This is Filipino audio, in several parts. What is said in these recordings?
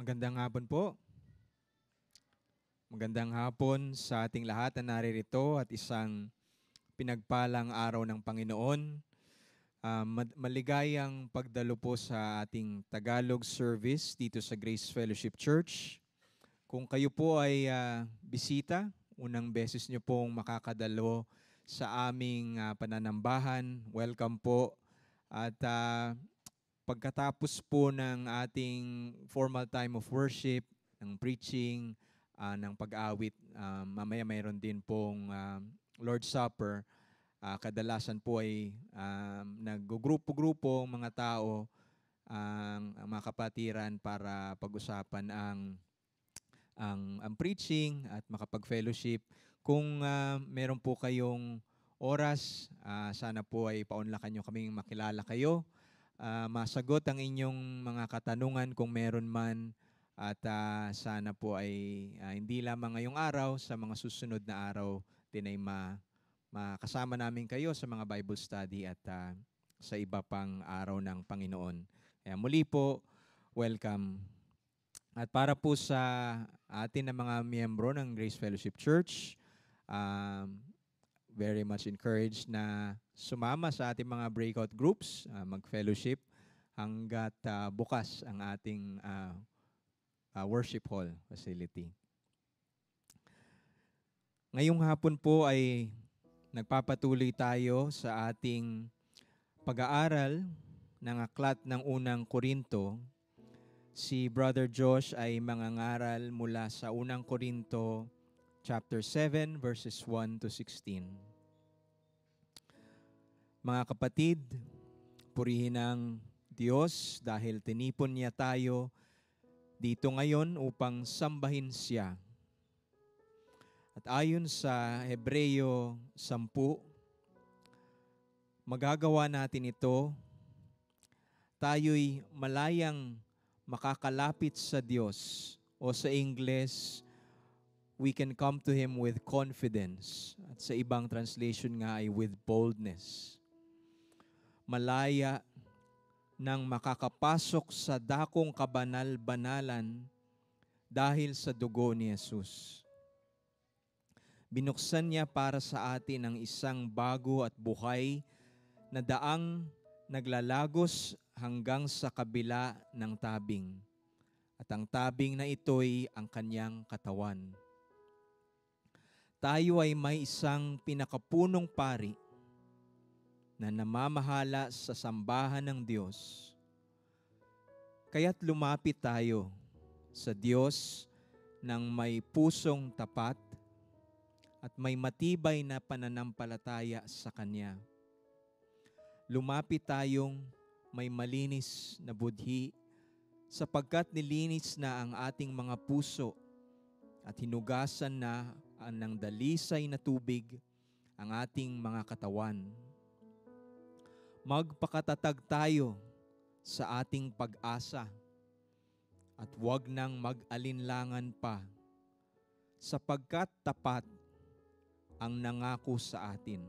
Magandang hapon po. Magandang hapon sa ating lahat na naririto at isang pinagpalang araw ng Panginoon. Uh, maligayang pagdalo po sa ating Tagalog service dito sa Grace Fellowship Church. Kung kayo po ay uh, bisita, unang beses niyo pong makakadalo sa aming uh, pananambahan, welcome po. At uh, pagkatapos po ng ating formal time of worship, ng preaching, uh, ng pag-awit, uh, mamaya mayroon din pong uh, Lord's Supper. Uh, kadalasan po ay uh, naggugrupo-grupo ang mga tao, ang, ang mga kapatiran para pag-usapan ang, ang, ang preaching at makapag-fellowship. Kung uh, meron po kayong oras, uh, sana po ay paunlakan nyo kaming makilala kayo uh, masagot ang inyong mga katanungan kung meron man at uh, sana po ay uh, hindi lamang ngayong araw, sa mga susunod na araw din ay ma, makasama namin kayo sa mga Bible study at uh, sa iba pang araw ng Panginoon. Kaya muli po, welcome. At para po sa atin na mga miyembro ng Grace Fellowship Church, um, very much encouraged na sumama sa ating mga breakout groups, uh, mag-fellowship hanggat uh, bukas ang ating uh, uh, worship hall facility. Ngayong hapon po ay nagpapatuloy tayo sa ating pag-aaral ng aklat ng unang Korinto. Si Brother Josh ay mangangaral mula sa unang Korinto chapter 7 verses 1 to 16. Mga kapatid, purihin ang Diyos dahil tinipon niya tayo dito ngayon upang sambahin siya. At ayon sa Hebreyo 10, magagawa natin ito. Tayo'y malayang makakalapit sa Diyos o sa Ingles, we can come to Him with confidence. At sa ibang translation nga ay with boldness malaya nang makakapasok sa dakong kabanal-banalan dahil sa dugo ni Yesus. Binuksan niya para sa atin ang isang bago at buhay na daang naglalagos hanggang sa kabila ng tabing. At ang tabing na ito'y ang kanyang katawan. Tayo ay may isang pinakapunong pari na namamahala sa sambahan ng Diyos. Kaya't lumapit tayo sa Diyos ng may pusong tapat at may matibay na pananampalataya sa Kanya. Lumapit tayong may malinis na budhi sapagkat nilinis na ang ating mga puso at hinugasan na ng dalisay na tubig ang ating mga katawan magpakatatag tayo sa ating pag-asa at huwag nang mag-alinlangan pa sapagkat tapat ang nangako sa atin.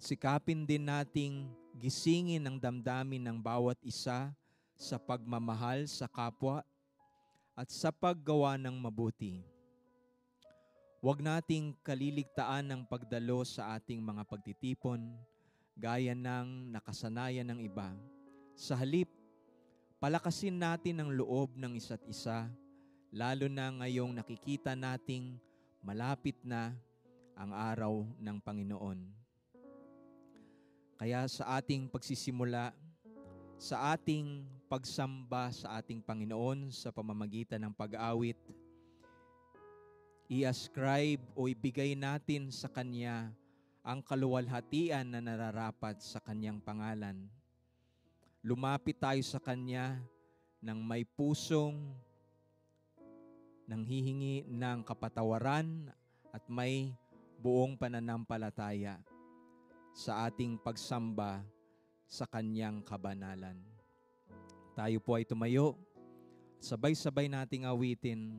Sikapin din nating gisingin ang damdamin ng bawat isa sa pagmamahal sa kapwa at sa paggawa ng mabuti. Huwag nating kaliligtaan ng pagdalo sa ating mga pagtitipon, gaya ng nakasanayan ng iba. Sa halip, palakasin natin ang loob ng isa't isa, lalo na ngayong nakikita nating malapit na ang araw ng Panginoon. Kaya sa ating pagsisimula, sa ating pagsamba sa ating Panginoon sa pamamagitan ng pag-awit, i-ascribe o ibigay natin sa Kanya ang kaluwalhatian na nararapat sa kanyang pangalan. Lumapit tayo sa kanya ng may pusong nang hihingi ng kapatawaran at may buong pananampalataya sa ating pagsamba sa kanyang kabanalan. Tayo po ay tumayo, sabay-sabay nating awitin,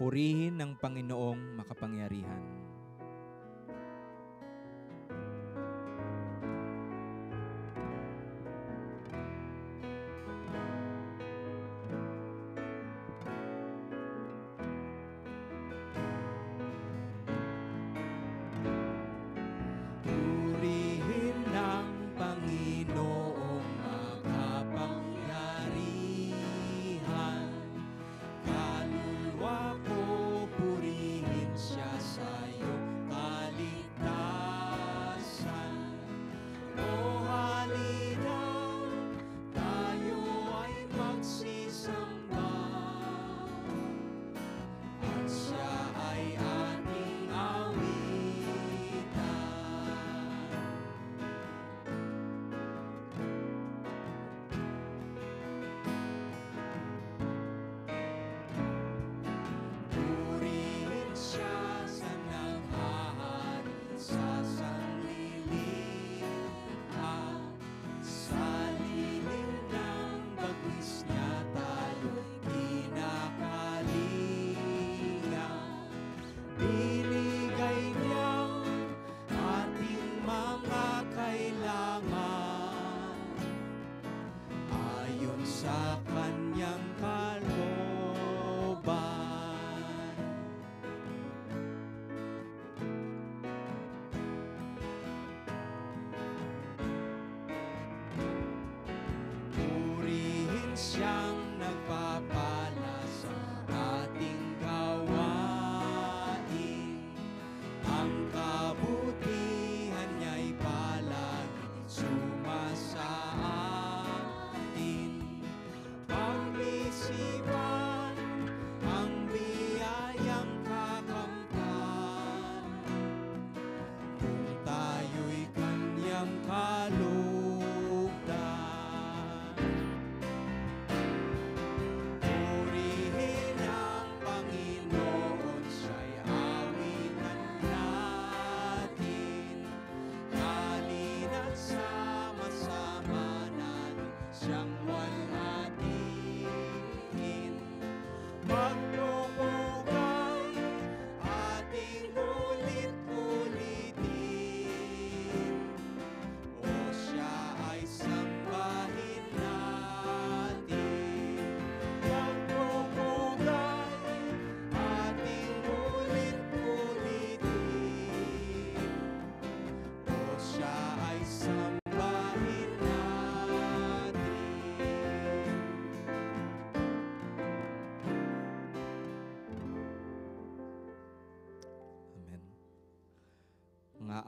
purihin ng Panginoong makapangyarihan.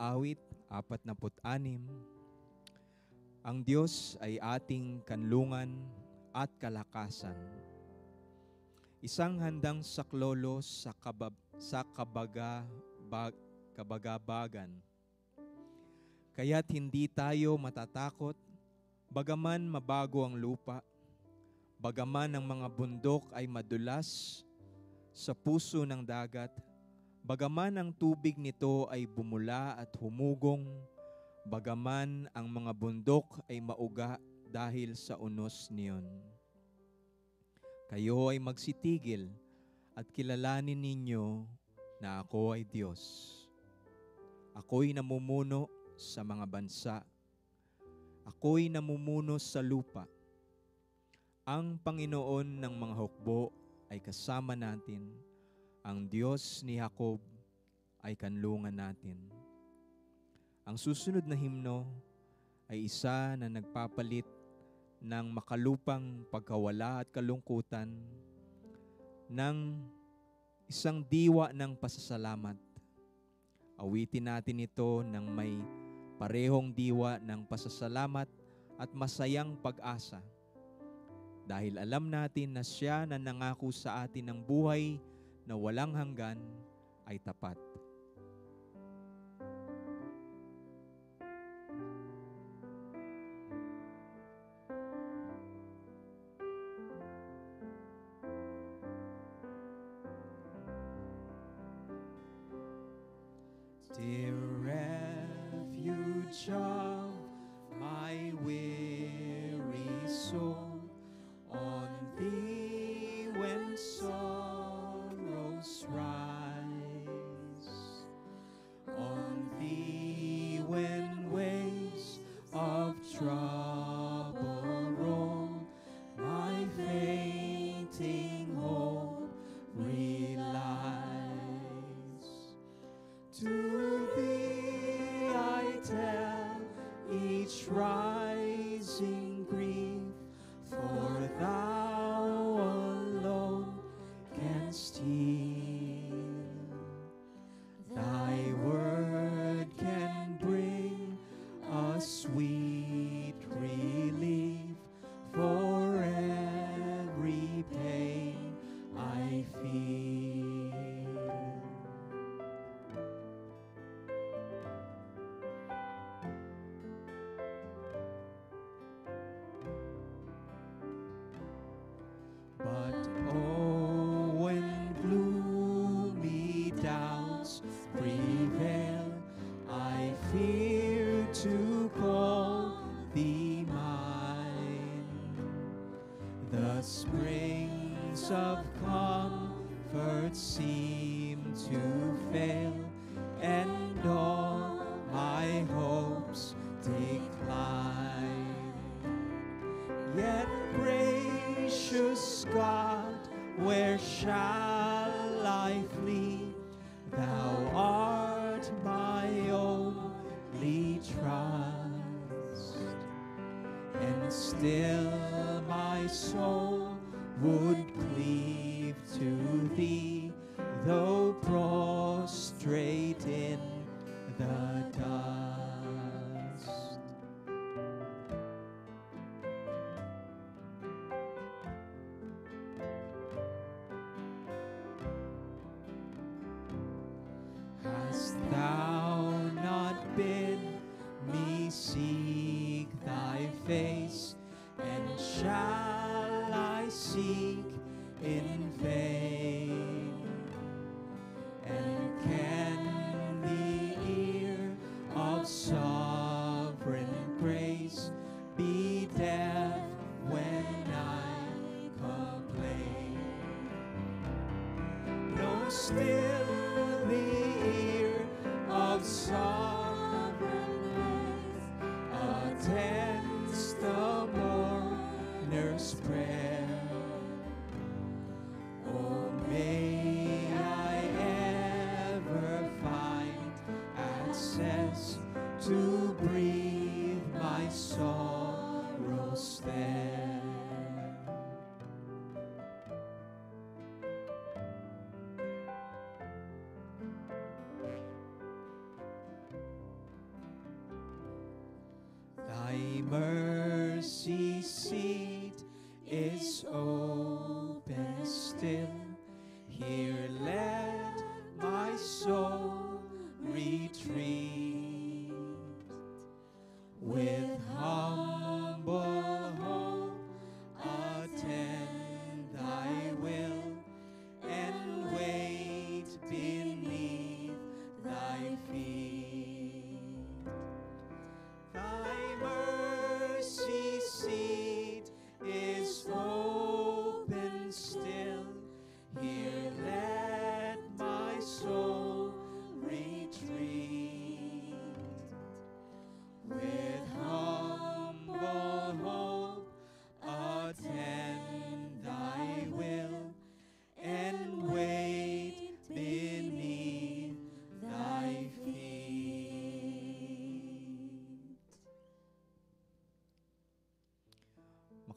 awit 46. Ang Diyos ay ating kanlungan at kalakasan. Isang handang saklolo sa, kabab, sa kabaga, bag, kabagabagan. Kaya't hindi tayo matatakot, bagaman mabago ang lupa, bagaman ang mga bundok ay madulas sa puso ng dagat, Bagaman ang tubig nito ay bumula at humugong, bagaman ang mga bundok ay mauga dahil sa unos niyon. Kayo ay magsitigil at kilalanin ninyo na ako ay Diyos. Ako'y namumuno sa mga bansa. Ako'y namumuno sa lupa. Ang Panginoon ng mga hukbo ay kasama natin ang Diyos ni Jacob ay kanlungan natin. Ang susunod na himno ay isa na nagpapalit ng makalupang pagkawala at kalungkutan ng isang diwa ng pasasalamat. Awitin natin ito ng may parehong diwa ng pasasalamat at masayang pag-asa. Dahil alam natin na siya na nangako sa atin ng buhay na walang hanggan ay tapat. Dear refuge.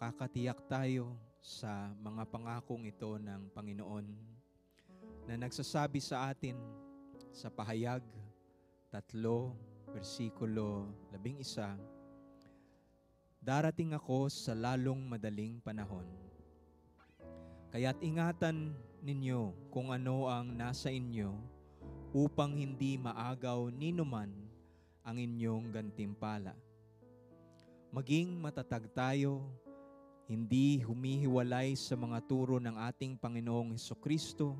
makakatiyak tayo sa mga pangakong ito ng Panginoon na nagsasabi sa atin sa pahayag 3, versikulo 11, Darating ako sa lalong madaling panahon. Kaya't ingatan ninyo kung ano ang nasa inyo upang hindi maagaw ninuman ang inyong gantimpala. Maging matatag tayo hindi humihiwalay sa mga turo ng ating Panginoong Heso Kristo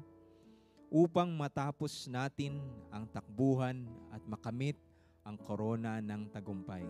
upang matapos natin ang takbuhan at makamit ang korona ng tagumpay.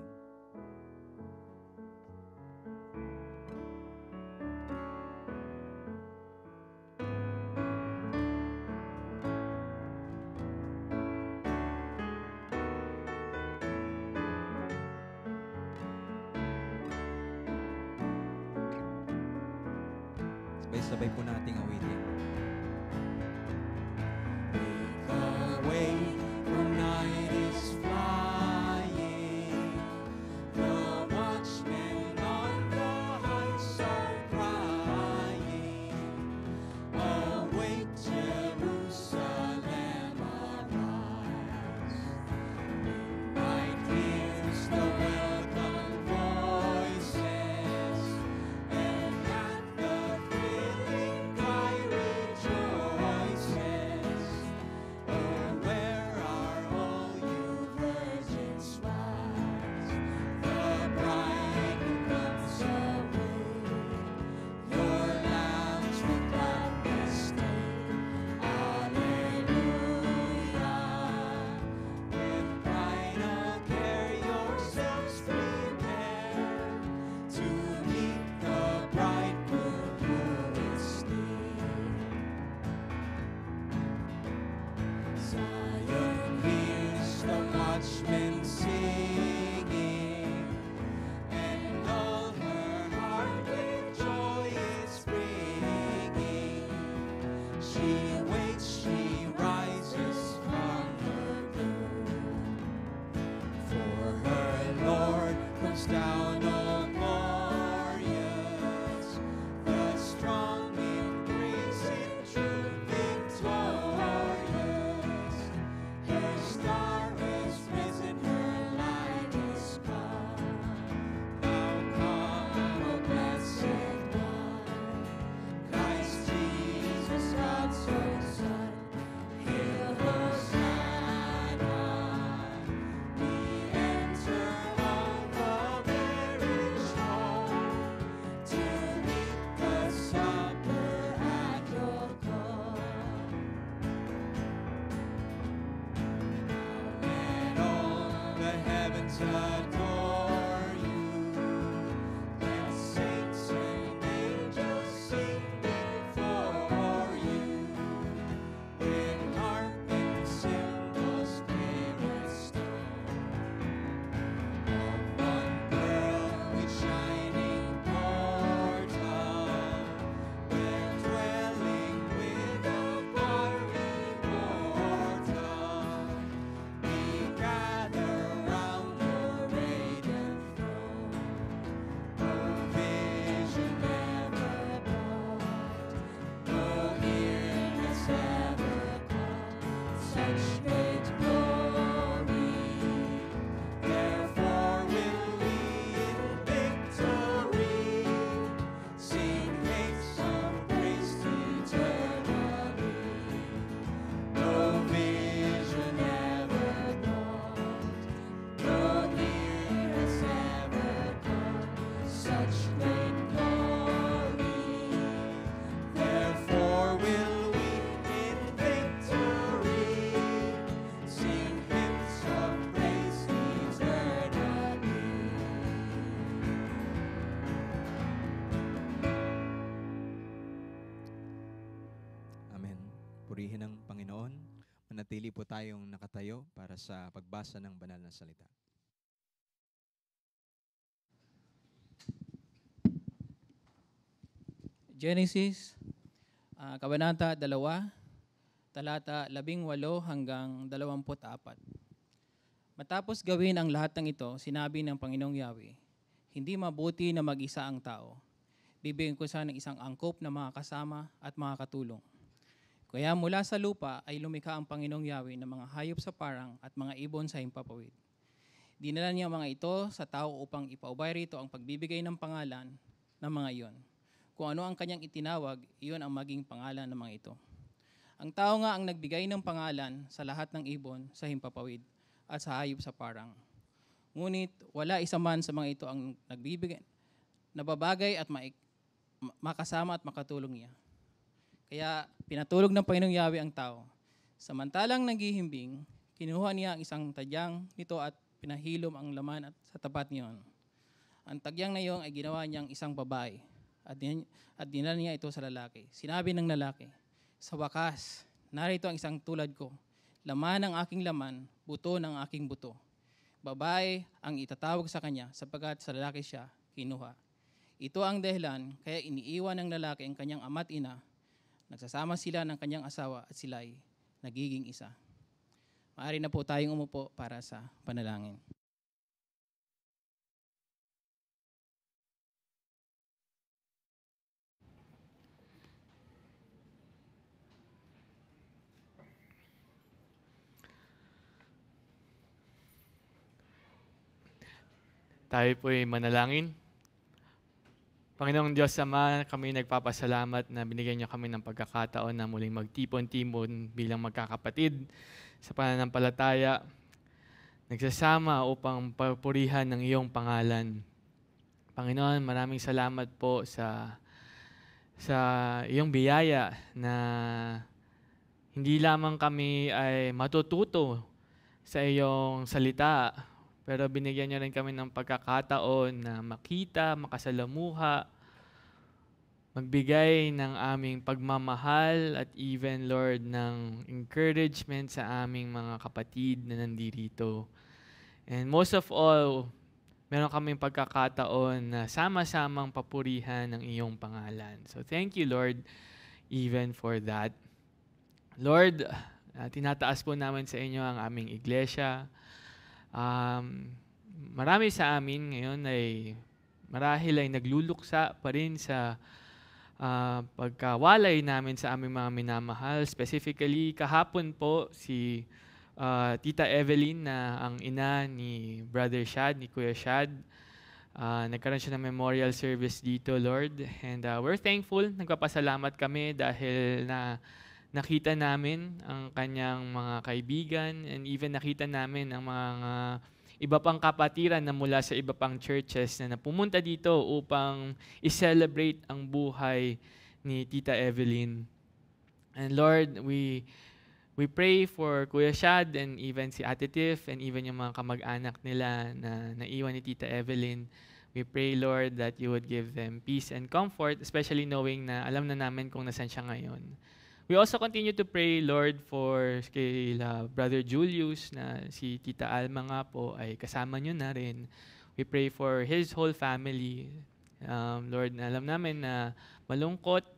sa pagbasa ng banal na salita. Genesis, uh, Kabanata 2, talata 18 hanggang 24. Matapos gawin ang lahat ng ito, sinabi ng Panginoong Yahweh, Hindi mabuti na mag-isa ang tao. Bibigyan ko siya ng isang angkop na mga kasama at mga katulong kaya mula sa lupa ay lumikha ang Panginoong Yahweh ng mga hayop sa parang at mga ibon sa himpapawid. Dinala niya mga ito sa tao upang ipaubay rito ang pagbibigay ng pangalan ng mga iyon. Kung ano ang kanyang itinawag, iyon ang maging pangalan ng mga ito. Ang tao nga ang nagbigay ng pangalan sa lahat ng ibon sa himpapawid at sa hayop sa parang. Ngunit wala isa man sa mga ito ang nagbibigay, nababagay at maik- makasama at makatulong niya kaya pinatulog ng Panginoong Yahweh ang tao. Samantalang naghihimbing, kinuha niya ang isang tadyang nito at pinahilom ang laman at sa tapat niyon. Ang tagyang na iyon ay ginawa niyang isang babae at, din, dinala niya ito sa lalaki. Sinabi ng lalaki, Sa wakas, narito ang isang tulad ko, laman ng aking laman, buto ng aking buto. Babae ang itatawag sa kanya sapagkat sa lalaki siya kinuha. Ito ang dahilan kaya iniiwan ng lalaki ang kanyang ama't ina Nagsasama sila ng kanyang asawa at sila ay nagiging isa. Maari na po tayong umupo para sa panalangin. Tayo po ay manalangin. Panginoong Diyos Ama, kami nagpapasalamat na binigyan niyo kami ng pagkakataon na muling magtipon-timon bilang magkakapatid sa pananampalataya, nagsasama upang papurihan ng iyong pangalan. Panginoon, maraming salamat po sa sa iyong biyaya na hindi lamang kami ay matututo sa iyong salita pero binigyan niya rin kami ng pagkakataon na makita, makasalamuha, magbigay ng aming pagmamahal at even, Lord, ng encouragement sa aming mga kapatid na nandirito. And most of all, meron kaming pagkakataon na sama-samang papurihan ng iyong pangalan. So thank you, Lord, even for that. Lord, uh, tinataas po namin sa inyo ang aming iglesia, Um, marami sa amin ngayon ay marahil ay nagluluksa pa rin sa uh, pagkawalay namin sa aming mga minamahal. Specifically, kahapon po si uh, Tita Evelyn na ang ina ni Brother Shad, ni Kuya Shad. Uh, nagkaroon siya ng memorial service dito, Lord. And uh, we're thankful. Nagpapasalamat kami dahil na nakita namin ang kanyang mga kaibigan and even nakita namin ang mga iba pang kapatiran na mula sa iba pang churches na napumunta dito upang i-celebrate ang buhay ni Tita Evelyn. And Lord, we we pray for Kuya Shad and even si Ate Tiff and even yung mga kamag-anak nila na naiwan ni Tita Evelyn. We pray, Lord, that you would give them peace and comfort, especially knowing na alam na namin kung nasan siya ngayon. We also continue to pray, Lord, for kay uh, Brother Julius na si Tita Alma nga po ay kasama nyo na rin. We pray for his whole family. Um, Lord, alam namin na malungkot.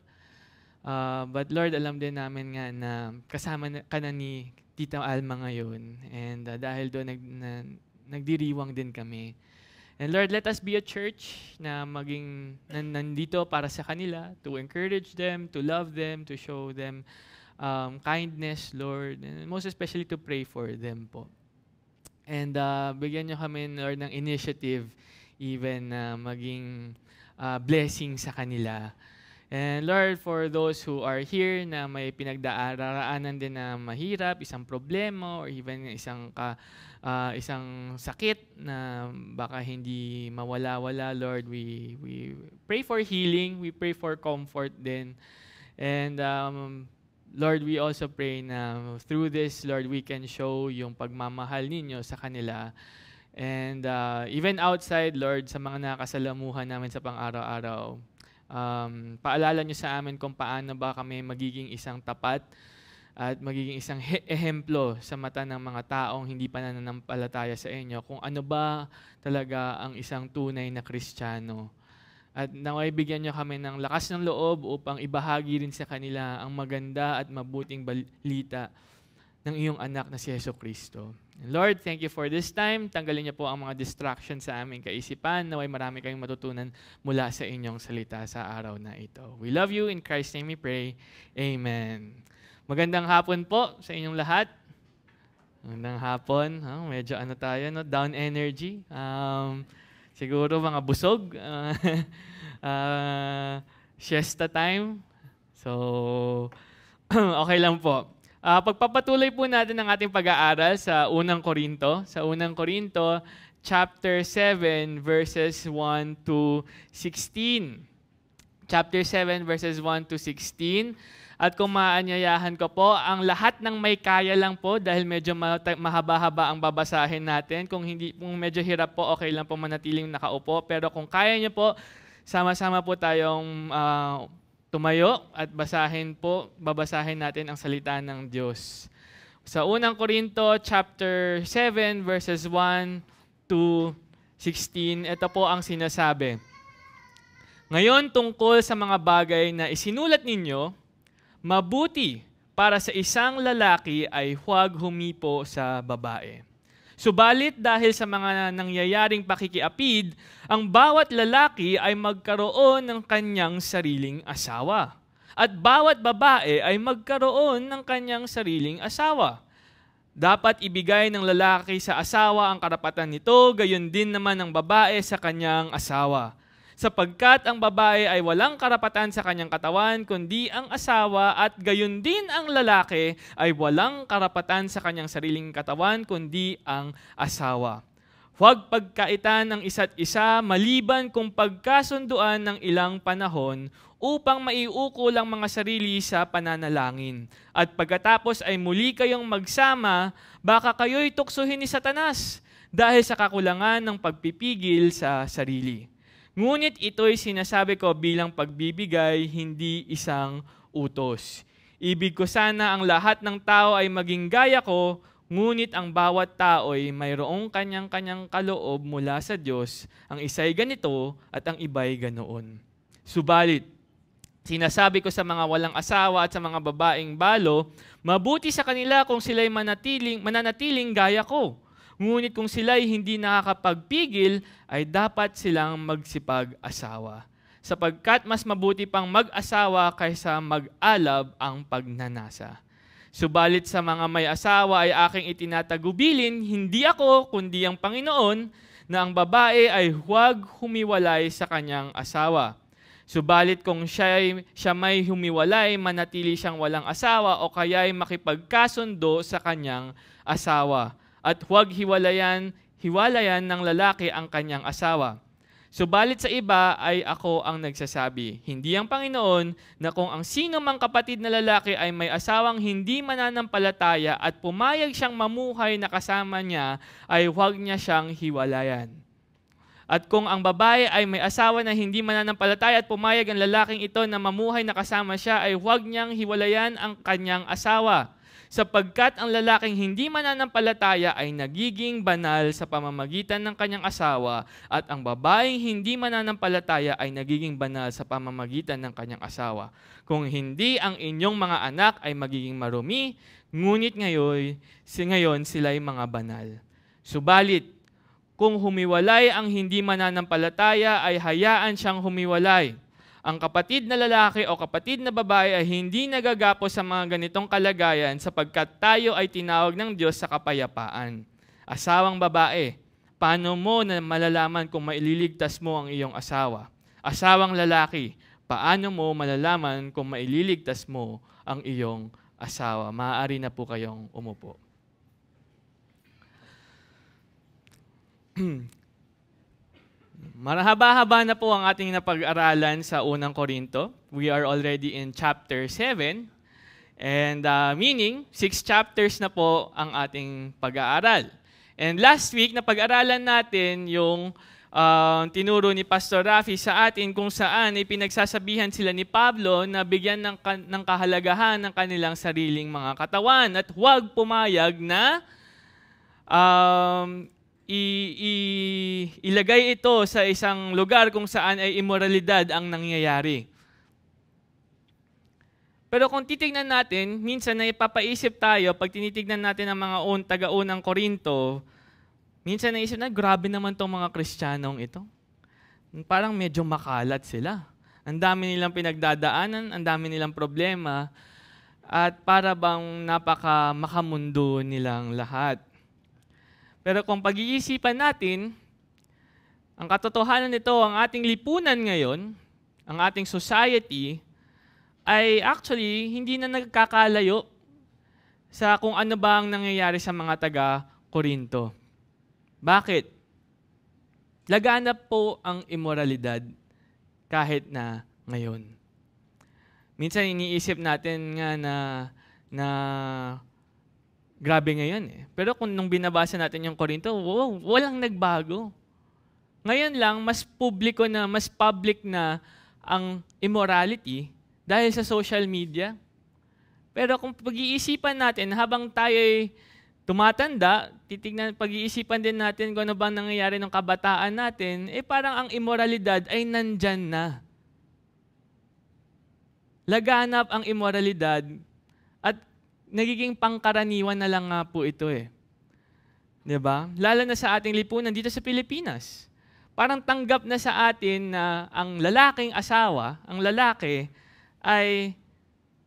Uh, but Lord, alam din namin nga na kasama na, ka na ni Tita Alma ngayon. And uh, dahil doon, nag, na, nagdiriwang din kami. And Lord, let us be a church na maging nan nandito para sa kanila, to encourage them, to love them, to show them um, kindness, Lord, and most especially to pray for them po. And uh, bigyan niyo kami, Lord, ng initiative even na uh, maging uh, blessing sa kanila And Lord, for those who are here na may pinagdaraanan din na mahirap, isang problema or even isang ka, uh, isang sakit na baka hindi mawala-wala, Lord, we we pray for healing, we pray for comfort din. And um, Lord, we also pray na through this, Lord, we can show yung pagmamahal ninyo sa kanila. And uh, even outside, Lord, sa mga nakasalamuhan namin sa pang-araw-araw, Um, paalala nyo sa amin kung paano ba kami magiging isang tapat at magiging isang he- ehemplo sa mata ng mga taong hindi pa nananampalataya sa inyo kung ano ba talaga ang isang tunay na Kristiyano. At naway bigyan nyo kami ng lakas ng loob upang ibahagi rin sa kanila ang maganda at mabuting balita ng iyong anak na si Yeso Kristo. Lord, thank you for this time. Tanggalin niyo po ang mga distractions sa aming kaisipan. Naway marami kayong matutunan mula sa inyong salita sa araw na ito. We love you. In Christ's name we pray. Amen. Magandang hapon po sa inyong lahat. Magandang hapon. Oh, medyo ano tayo, no? down energy. Um, siguro mga busog. Uh, uh, siesta time. So, okay lang po. Uh, pagpapatuloy po natin ang ating pag-aaral sa unang Korinto, sa unang Korinto chapter 7 verses 1 to 16. Chapter 7 verses 1 to 16. At kung maanyayahan ko po, ang lahat ng may kaya lang po dahil medyo mahaba-haba ang babasahin natin. Kung hindi kung medyo hirap po, okay lang po manatiling nakaupo. Pero kung kaya niyo po, sama-sama po tayong uh, tumayo at basahin po, babasahin natin ang salita ng Diyos. Sa unang Korinto chapter 7 verses 1 to 16, ito po ang sinasabi. Ngayon tungkol sa mga bagay na isinulat ninyo, mabuti para sa isang lalaki ay huwag humipo sa babae Subalit dahil sa mga nangyayaring pakikiapid, ang bawat lalaki ay magkaroon ng kanyang sariling asawa. At bawat babae ay magkaroon ng kanyang sariling asawa. Dapat ibigay ng lalaki sa asawa ang karapatan nito, gayon din naman ng babae sa kanyang asawa sapagkat ang babae ay walang karapatan sa kanyang katawan, kundi ang asawa at gayon din ang lalaki ay walang karapatan sa kanyang sariling katawan, kundi ang asawa. Huwag pagkaitan ng isa't isa maliban kung pagkasunduan ng ilang panahon upang maiukol ang mga sarili sa pananalangin. At pagkatapos ay muli kayong magsama, baka kayo'y tuksuhin ni Satanas dahil sa kakulangan ng pagpipigil sa sarili. Ngunit ito'y sinasabi ko bilang pagbibigay, hindi isang utos. Ibig ko sana ang lahat ng tao ay maging gaya ko, ngunit ang bawat tao'y mayroong kanyang-kanyang kaloob mula sa Diyos, ang isa'y ganito at ang iba'y ganoon. Subalit, sinasabi ko sa mga walang asawa at sa mga babaeng balo, mabuti sa kanila kung sila'y manatiling, mananatiling gaya ko Ngunit kung sila'y hindi nakakapagpigil, ay dapat silang magsipag-asawa. Sapagkat mas mabuti pang mag-asawa kaysa mag-alab ang pagnanasa. Subalit sa mga may asawa ay aking itinatagubilin, hindi ako kundi ang Panginoon, na ang babae ay huwag humiwalay sa kanyang asawa. Subalit kung siya, ay, siya may humiwalay, manatili siyang walang asawa o kaya'y makipagkasundo sa kanyang asawa at huwag hiwalayan, hiwalayan ng lalaki ang kanyang asawa. Subalit sa iba ay ako ang nagsasabi, hindi ang Panginoon na kung ang sino mang kapatid na lalaki ay may asawang hindi mananampalataya at pumayag siyang mamuhay na kasama niya, ay huwag niya siyang hiwalayan. At kung ang babae ay may asawa na hindi mananampalataya at pumayag ang lalaking ito na mamuhay na kasama siya, ay huwag niyang hiwalayan ang kanyang asawa sapagkat ang lalaking hindi mananampalataya ay nagiging banal sa pamamagitan ng kanyang asawa at ang babaeng hindi mananampalataya ay nagiging banal sa pamamagitan ng kanyang asawa. Kung hindi ang inyong mga anak ay magiging marumi, ngunit ngayon, si ngayon sila ay mga banal. Subalit, kung humiwalay ang hindi mananampalataya ay hayaan siyang humiwalay ang kapatid na lalaki o kapatid na babae ay hindi nagagapo sa mga ganitong kalagayan sapagkat tayo ay tinawag ng Diyos sa kapayapaan. Asawang babae, paano mo na malalaman kung maililigtas mo ang iyong asawa? Asawang lalaki, paano mo malalaman kung maililigtas mo ang iyong asawa? Maaari na po kayong umupo. Marahaba-haba na po ang ating napag-aralan sa unang Korinto. We are already in chapter 7. And uh, meaning, six chapters na po ang ating pag-aaral. And last week, napag-aralan natin yung uh, tinuro ni Pastor Rafi sa atin kung saan ipinagsasabihan sila ni Pablo na bigyan ng, ka- ng kahalagahan ng kanilang sariling mga katawan at huwag pumayag na um, i- i- ilagay ito sa isang lugar kung saan ay imoralidad ang nangyayari. Pero kung titignan natin, minsan na ipapaisip tayo, pag tinitignan natin ang mga un, taga-unang Korinto, minsan naisip na, grabe naman tong mga Kristiyanong ito. Parang medyo makalat sila. Ang dami nilang pinagdadaanan, ang dami nilang problema, at para bang napaka makamundo nilang lahat. Pero kung pag-iisipan natin, ang katotohanan nito, ang ating lipunan ngayon, ang ating society, ay actually hindi na nagkakalayo sa kung ano ba ang nangyayari sa mga taga-Korinto. Bakit? Laganap po ang imoralidad kahit na ngayon. Minsan iniisip natin nga na na Grabe ngayon eh. Pero kung nung binabasa natin yung Korinto, wow, walang nagbago. Ngayon lang, mas publiko na, mas public na ang immorality dahil sa social media. Pero kung pag-iisipan natin, habang tayo'y tumatanda, titignan, pag-iisipan din natin kung ano bang nangyayari ng kabataan natin, eh parang ang immoralidad ay nandyan na. Laganap ang immoralidad at nagiging pangkaraniwan na lang nga po ito eh. 'Di ba? Lalo na sa ating lipunan dito sa Pilipinas. Parang tanggap na sa atin na ang lalaking asawa, ang lalaki ay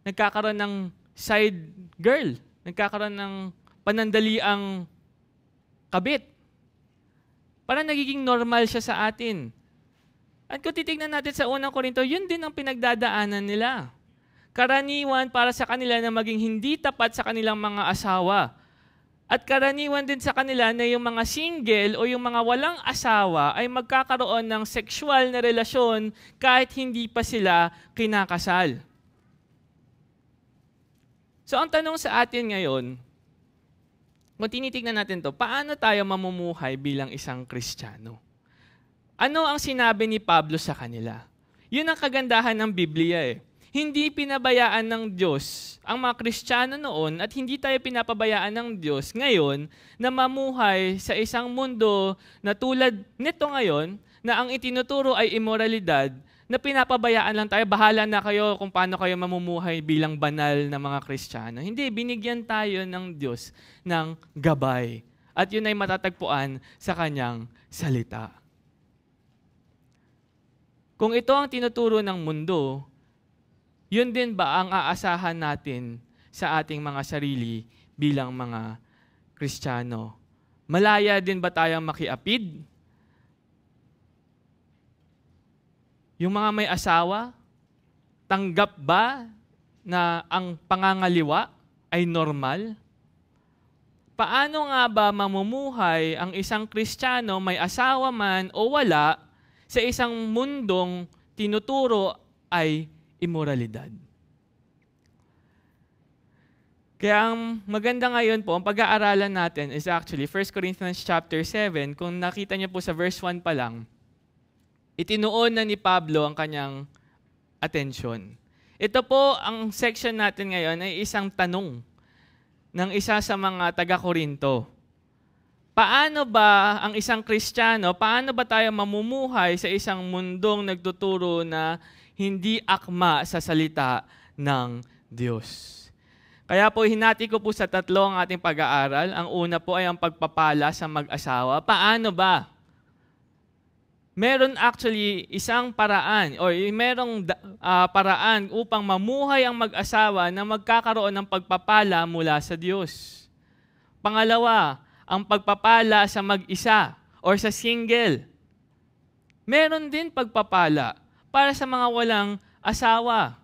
nagkakaroon ng side girl, nagkakaroon ng panandaliang kabit. Parang nagiging normal siya sa atin. At kung titignan natin sa unang Korinto, yun din ang pinagdadaanan nila karaniwan para sa kanila na maging hindi tapat sa kanilang mga asawa. At karaniwan din sa kanila na yung mga single o yung mga walang asawa ay magkakaroon ng sexual na relasyon kahit hindi pa sila kinakasal. So ang tanong sa atin ngayon, kung tinitignan natin to, paano tayo mamumuhay bilang isang Kristiyano? Ano ang sinabi ni Pablo sa kanila? Yun ang kagandahan ng Biblia eh hindi pinabayaan ng Diyos ang mga Kristiyano noon at hindi tayo pinapabayaan ng Diyos ngayon na mamuhay sa isang mundo na tulad nito ngayon na ang itinuturo ay immoralidad na pinapabayaan lang tayo, bahala na kayo kung paano kayo mamumuhay bilang banal na mga Kristiyano. Hindi, binigyan tayo ng Diyos ng gabay. At yun ay matatagpuan sa kanyang salita. Kung ito ang tinuturo ng mundo, yun din ba ang aasahan natin sa ating mga sarili bilang mga Kristiyano? Malaya din ba tayong makiapid? Yung mga may asawa, tanggap ba na ang pangangaliwa ay normal? Paano nga ba mamumuhay ang isang Kristiyano may asawa man o wala sa isang mundong tinuturo ay imoralidad. Kaya ang maganda ngayon po, ang pag-aaralan natin is actually 1 Corinthians chapter 7. Kung nakita niyo po sa verse 1 pa lang, itinuon na ni Pablo ang kanyang atensyon. Ito po, ang section natin ngayon ay isang tanong ng isa sa mga taga-Korinto. Paano ba ang isang Kristiyano, paano ba tayo mamumuhay sa isang mundong nagtuturo na hindi akma sa salita ng Diyos. Kaya po, hinati ko po sa tatlo ang ating pag-aaral. Ang una po ay ang pagpapala sa mag-asawa. Paano ba? Meron actually isang paraan or merong uh, paraan upang mamuhay ang mag-asawa na magkakaroon ng pagpapala mula sa Diyos. Pangalawa, ang pagpapala sa mag-isa or sa single. Meron din pagpapala para sa mga walang asawa.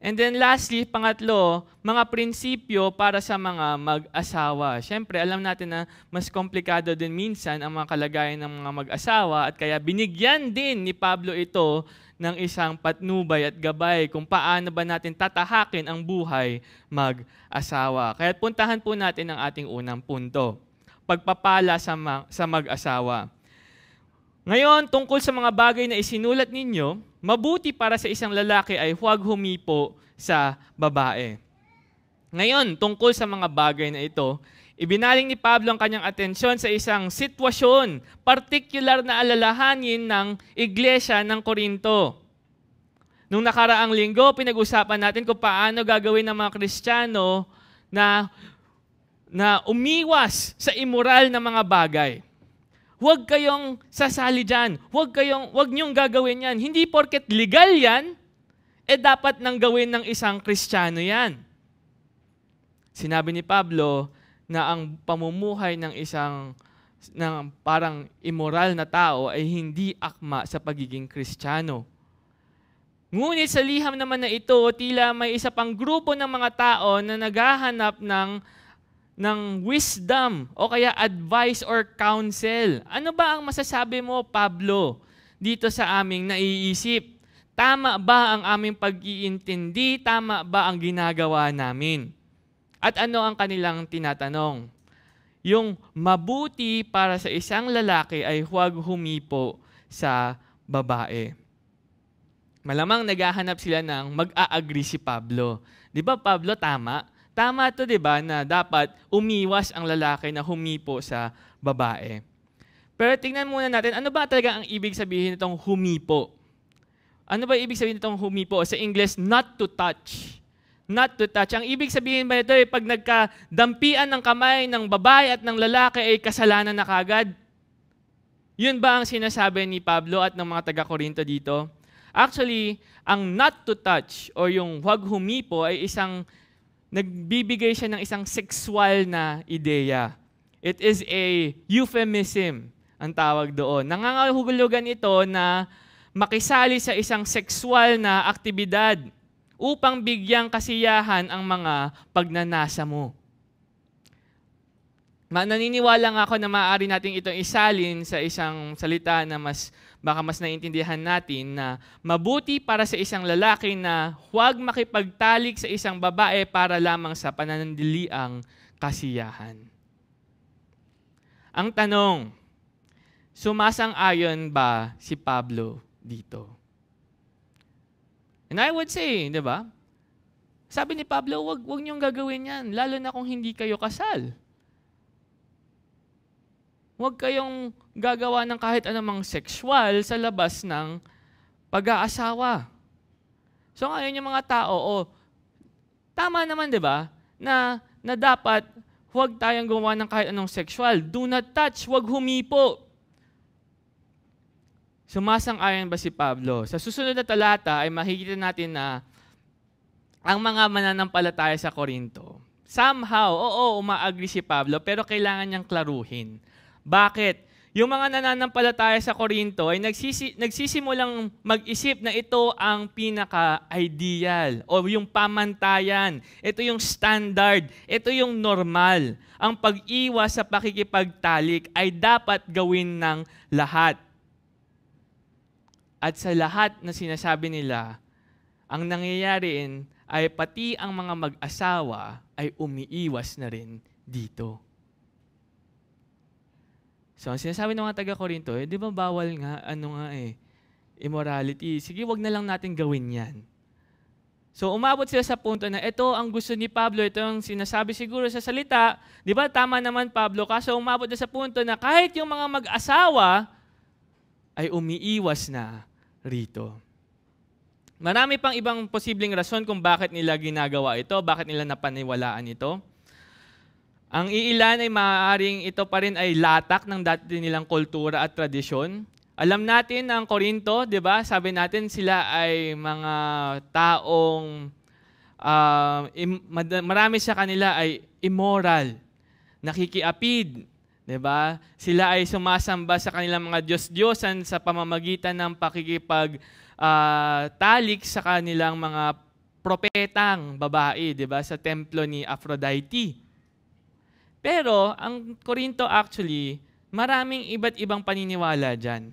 And then lastly, pangatlo, mga prinsipyo para sa mga mag-asawa. Siyempre, alam natin na mas komplikado din minsan ang mga kalagayan ng mga mag-asawa at kaya binigyan din ni Pablo ito ng isang patnubay at gabay kung paano ba natin tatahakin ang buhay mag-asawa. Kaya puntahan po natin ang ating unang punto, pagpapala sa, ma- sa mag-asawa. Ngayon, tungkol sa mga bagay na isinulat ninyo, mabuti para sa isang lalaki ay huwag humipo sa babae. Ngayon, tungkol sa mga bagay na ito, ibinaling ni Pablo ang kanyang atensyon sa isang sitwasyon, partikular na alalahanin ng iglesia ng Korinto. Nung nakaraang linggo, pinag-usapan natin kung paano gagawin ng mga Kristiyano na, na umiwas sa immoral na mga bagay. Huwag kayong sasali dyan. Huwag, kayong, huwag niyong gagawin yan. Hindi porket legal yan, eh dapat nang gawin ng isang kristyano yan. Sinabi ni Pablo na ang pamumuhay ng isang ng parang immoral na tao ay hindi akma sa pagiging kristyano. Ngunit sa liham naman na ito, tila may isa pang grupo ng mga tao na naghahanap ng ng wisdom o kaya advice or counsel. Ano ba ang masasabi mo, Pablo, dito sa aming naiisip? Tama ba ang aming pag-iintindi? Tama ba ang ginagawa namin? At ano ang kanilang tinatanong? Yung mabuti para sa isang lalaki ay huwag humipo sa babae. Malamang naghahanap sila ng mag-aagree si Pablo. Di ba Pablo, tama? Tama to 'di ba na dapat umiwas ang lalaki na humipo sa babae. Pero tingnan muna natin, ano ba talaga ang ibig sabihin nitong humipo? Ano ba ibig sabihin nitong humipo? Sa English, not to touch. Not to touch. Ang ibig sabihin ba nito ay pag nagkadampian ng kamay ng babae at ng lalaki ay kasalanan na kagad? Yun ba ang sinasabi ni Pablo at ng mga taga-Korinto dito? Actually, ang not to touch o yung huwag humipo ay isang nagbibigay siya ng isang sexual na ideya. It is a euphemism ang tawag doon. Nangangahulugan ito na makisali sa isang sexual na aktibidad upang bigyang kasiyahan ang mga pagnanasa mo. Naniniwala nga ako na maaari natin itong isalin sa isang salita na mas baka mas naiintindihan natin na mabuti para sa isang lalaki na huwag makipagtalik sa isang babae para lamang sa pananandiliang kasiyahan. Ang tanong, sumasang-ayon ba si Pablo dito? And I would say, di ba? Sabi ni Pablo, wag, wag niyong gagawin yan, lalo na kung hindi kayo kasal huwag kayong gagawa ng kahit anumang sexual sa labas ng pag-aasawa. So ngayon yung mga tao, oh, tama naman 'di ba? Na na dapat huwag tayong gumawa ng kahit anong sexual. Do not touch, huwag humipo. Sumasang-ayon ba si Pablo? Sa susunod na talata ay makikita natin na ang mga mananampalataya sa Korinto, somehow, oo, umaagree si Pablo, pero kailangan niyang klaruhin. Bakit? Yung mga nananampalataya sa Korinto ay nagsisi, nagsisimulang mag-isip na ito ang pinaka-ideal o yung pamantayan. Ito yung standard. Ito yung normal. Ang pag-iwas sa pakikipagtalik ay dapat gawin ng lahat. At sa lahat na sinasabi nila, ang nangyayari ay pati ang mga mag-asawa ay umiiwas na rin dito. So, ang sinasabi ng mga taga-Korinto, eh, di ba bawal nga, ano nga eh, immorality. Sige, wag na lang natin gawin yan. So, umabot sila sa punto na ito ang gusto ni Pablo, ito ang sinasabi siguro sa salita. Di ba, tama naman Pablo, kaso umabot na sa punto na kahit yung mga mag-asawa ay umiiwas na rito. Marami pang ibang posibleng rason kung bakit nila ginagawa ito, bakit nila napaniwalaan ito. Ang iilan ay maaaring ito pa rin ay latak ng dati nilang kultura at tradisyon. Alam natin ang Korinto, 'di ba? Sabi natin sila ay mga taong uh, im- marami sa kanila ay immoral, nakikiapid, 'di ba? Sila ay sumasamba sa kanilang mga diyos-diyosan sa pamamagitan ng pakikipag uh, talik sa kanilang mga propetang babae, 'di ba? Sa templo ni Aphrodite. Pero ang Korinto actually, maraming iba't ibang paniniwala dyan.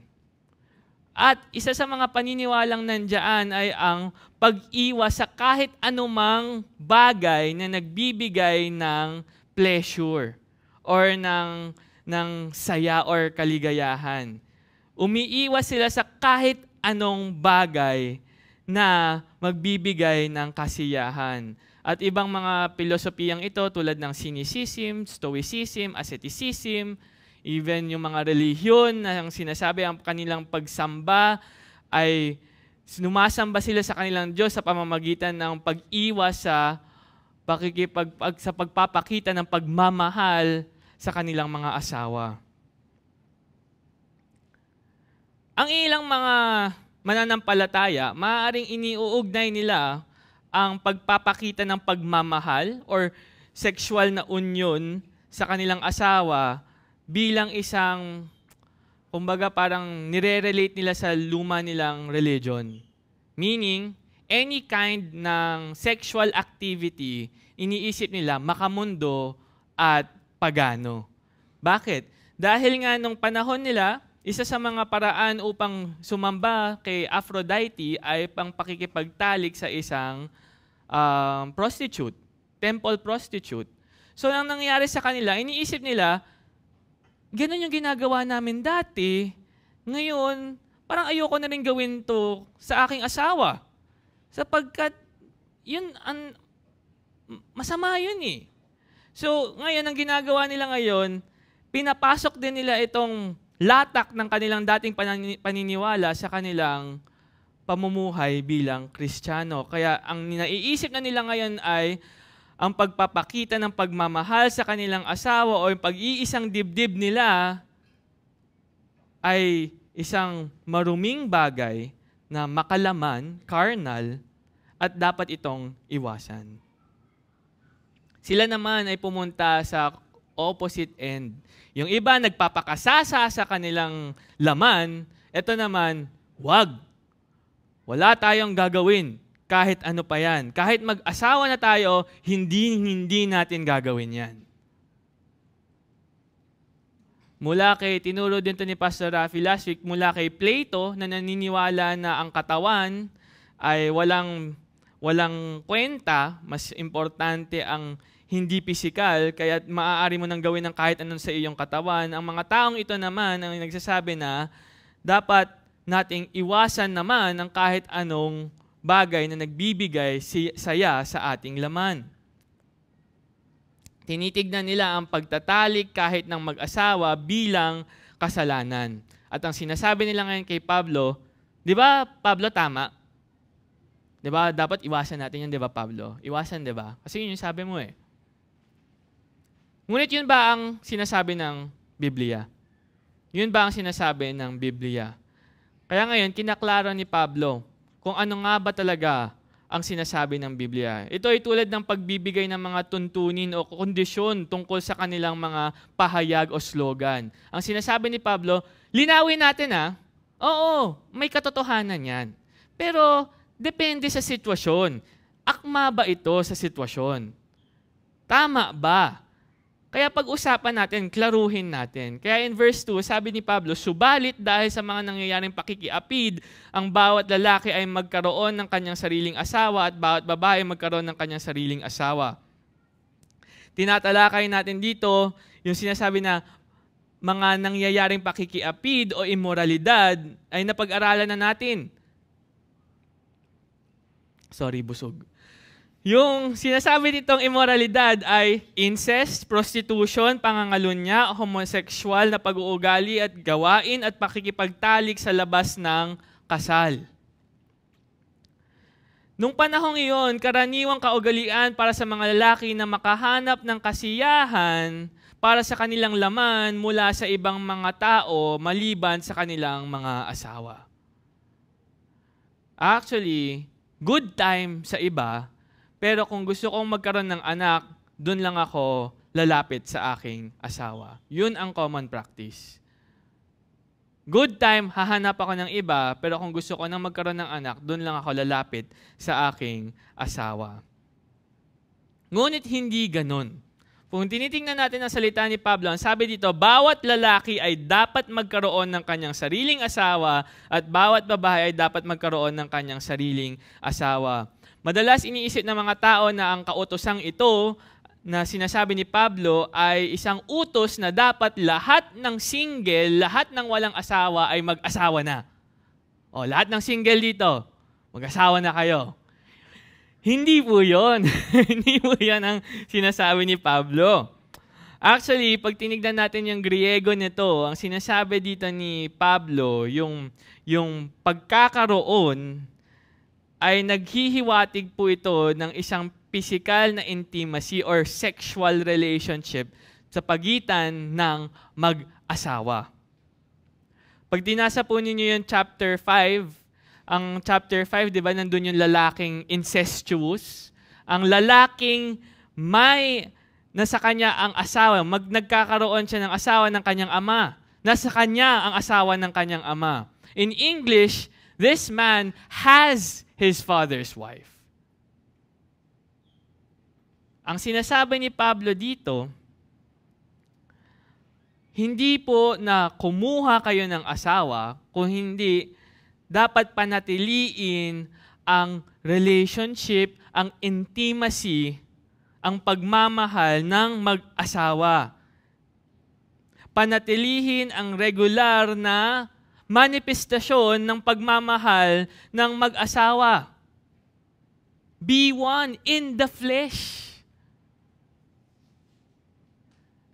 At isa sa mga paniniwalang nandyan ay ang pag-iwas sa kahit anumang bagay na nagbibigay ng pleasure or ng, ng saya or kaligayahan. Umiiwas sila sa kahit anong bagay na magbibigay ng kasiyahan. At ibang mga pilosopiyang ito tulad ng cynicism, stoicism, asceticism, even yung mga relihiyon na ang sinasabi ang kanilang pagsamba ay sumasamba sila sa kanilang Diyos sa pamamagitan ng pag-iwas sa pakikipag, pag, sa pagpapakita ng pagmamahal sa kanilang mga asawa. Ang ilang mga mananampalataya, maaaring iniuugnay nila ang pagpapakita ng pagmamahal or sexual na union sa kanilang asawa bilang isang, kumbaga parang nire-relate nila sa luma nilang religion. Meaning, any kind ng sexual activity, iniisip nila makamundo at pagano. Bakit? Dahil nga nung panahon nila, isa sa mga paraan upang sumamba kay Aphrodite ay pang pakikipagtalik sa isang um, prostitute, temple prostitute. So, ang nangyari sa kanila, iniisip nila, ganun yung ginagawa namin dati, ngayon, parang ayoko na rin gawin to sa aking asawa. Sapagkat, yun, an, masama yun eh. So, ngayon, ang ginagawa nila ngayon, pinapasok din nila itong latak ng kanilang dating panini- paniniwala sa kanilang pamumuhay bilang Kristiyano. Kaya ang naiisip na nila ngayon ay ang pagpapakita ng pagmamahal sa kanilang asawa o yung pag-iisang dibdib nila ay isang maruming bagay na makalaman, carnal, at dapat itong iwasan. Sila naman ay pumunta sa opposite end. Yung iba nagpapakasasa sa kanilang laman, ito naman, wag wala tayong gagawin kahit ano pa yan. Kahit mag-asawa na tayo, hindi, hindi natin gagawin yan. Mula kay, tinuro din to ni Pastor Rafi last week, mula kay Plato na naniniwala na ang katawan ay walang, walang kwenta, mas importante ang hindi pisikal, kaya maaari mo nang gawin ng kahit anong sa iyong katawan. Ang mga taong ito naman ang nagsasabi na dapat nating iwasan naman ang kahit anong bagay na nagbibigay saya sa ating laman. Tinitignan nila ang pagtatalik kahit ng mag-asawa bilang kasalanan. At ang sinasabi nila ngayon kay Pablo, di ba Pablo tama? Di ba dapat iwasan natin yan, di ba Pablo? Iwasan, di ba? Kasi yun yung sabi mo eh. Ngunit yun ba ang sinasabi ng Biblia? Yun ba ang sinasabi ng Biblia? Kaya ngayon, kinaklaro ni Pablo kung ano nga ba talaga ang sinasabi ng Biblia. Ito ay tulad ng pagbibigay ng mga tuntunin o kondisyon tungkol sa kanilang mga pahayag o slogan. Ang sinasabi ni Pablo, linawin natin ha, ah. oo, may katotohanan yan. Pero depende sa sitwasyon. Akma ba ito sa sitwasyon? Tama ba kaya pag-usapan natin, klaruhin natin. Kaya in verse 2, sabi ni Pablo, Subalit dahil sa mga nangyayaring pakikiapid, ang bawat lalaki ay magkaroon ng kanyang sariling asawa at bawat babae magkaroon ng kanyang sariling asawa. Tinatalakay natin dito yung sinasabi na mga nangyayaring pakikiapid o immoralidad ay napag-aralan na natin. Sorry, busog. Yung sinasabi nitong immoralidad ay incest, prostitution, pangangalunya, homosexual na pag-uugali at gawain at pakikipagtalik sa labas ng kasal. Nung panahong iyon, karaniwang kaugalian para sa mga lalaki na makahanap ng kasiyahan para sa kanilang laman mula sa ibang mga tao maliban sa kanilang mga asawa. Actually, good time sa iba pero kung gusto kong magkaroon ng anak, doon lang ako lalapit sa aking asawa. Yun ang common practice. Good time, hahanap ako ng iba, pero kung gusto ko nang magkaroon ng anak, doon lang ako lalapit sa aking asawa. Ngunit hindi ganun. Kung tinitingnan natin ang salita ni Pablo, ang sabi dito, bawat lalaki ay dapat magkaroon ng kanyang sariling asawa at bawat babae ay dapat magkaroon ng kanyang sariling asawa. Madalas iniisip ng mga tao na ang kautosang ito na sinasabi ni Pablo ay isang utos na dapat lahat ng single, lahat ng walang asawa ay mag-asawa na. O, lahat ng single dito, mag-asawa na kayo. Hindi po yon. Hindi po yan ang sinasabi ni Pablo. Actually, pag tinignan natin yung Griego nito, ang sinasabi dito ni Pablo, yung, yung pagkakaroon ay naghihiwatig po ito ng isang physical na intimacy or sexual relationship sa pagitan ng mag-asawa. Pag dinasa po ninyo yung chapter 5, ang chapter 5, di ba, nandun yung lalaking incestuous. Ang lalaking may nasa kanya ang asawa, mag nagkakaroon siya ng asawa ng kanyang ama. Nasa kanya ang asawa ng kanyang ama. In English, this man has his father's wife. Ang sinasabi ni Pablo dito, hindi po na kumuha kayo ng asawa, kung hindi, dapat panatiliin ang relationship, ang intimacy, ang pagmamahal ng mag-asawa. Panatilihin ang regular na manifestasyon ng pagmamahal ng mag-asawa. Be one in the flesh.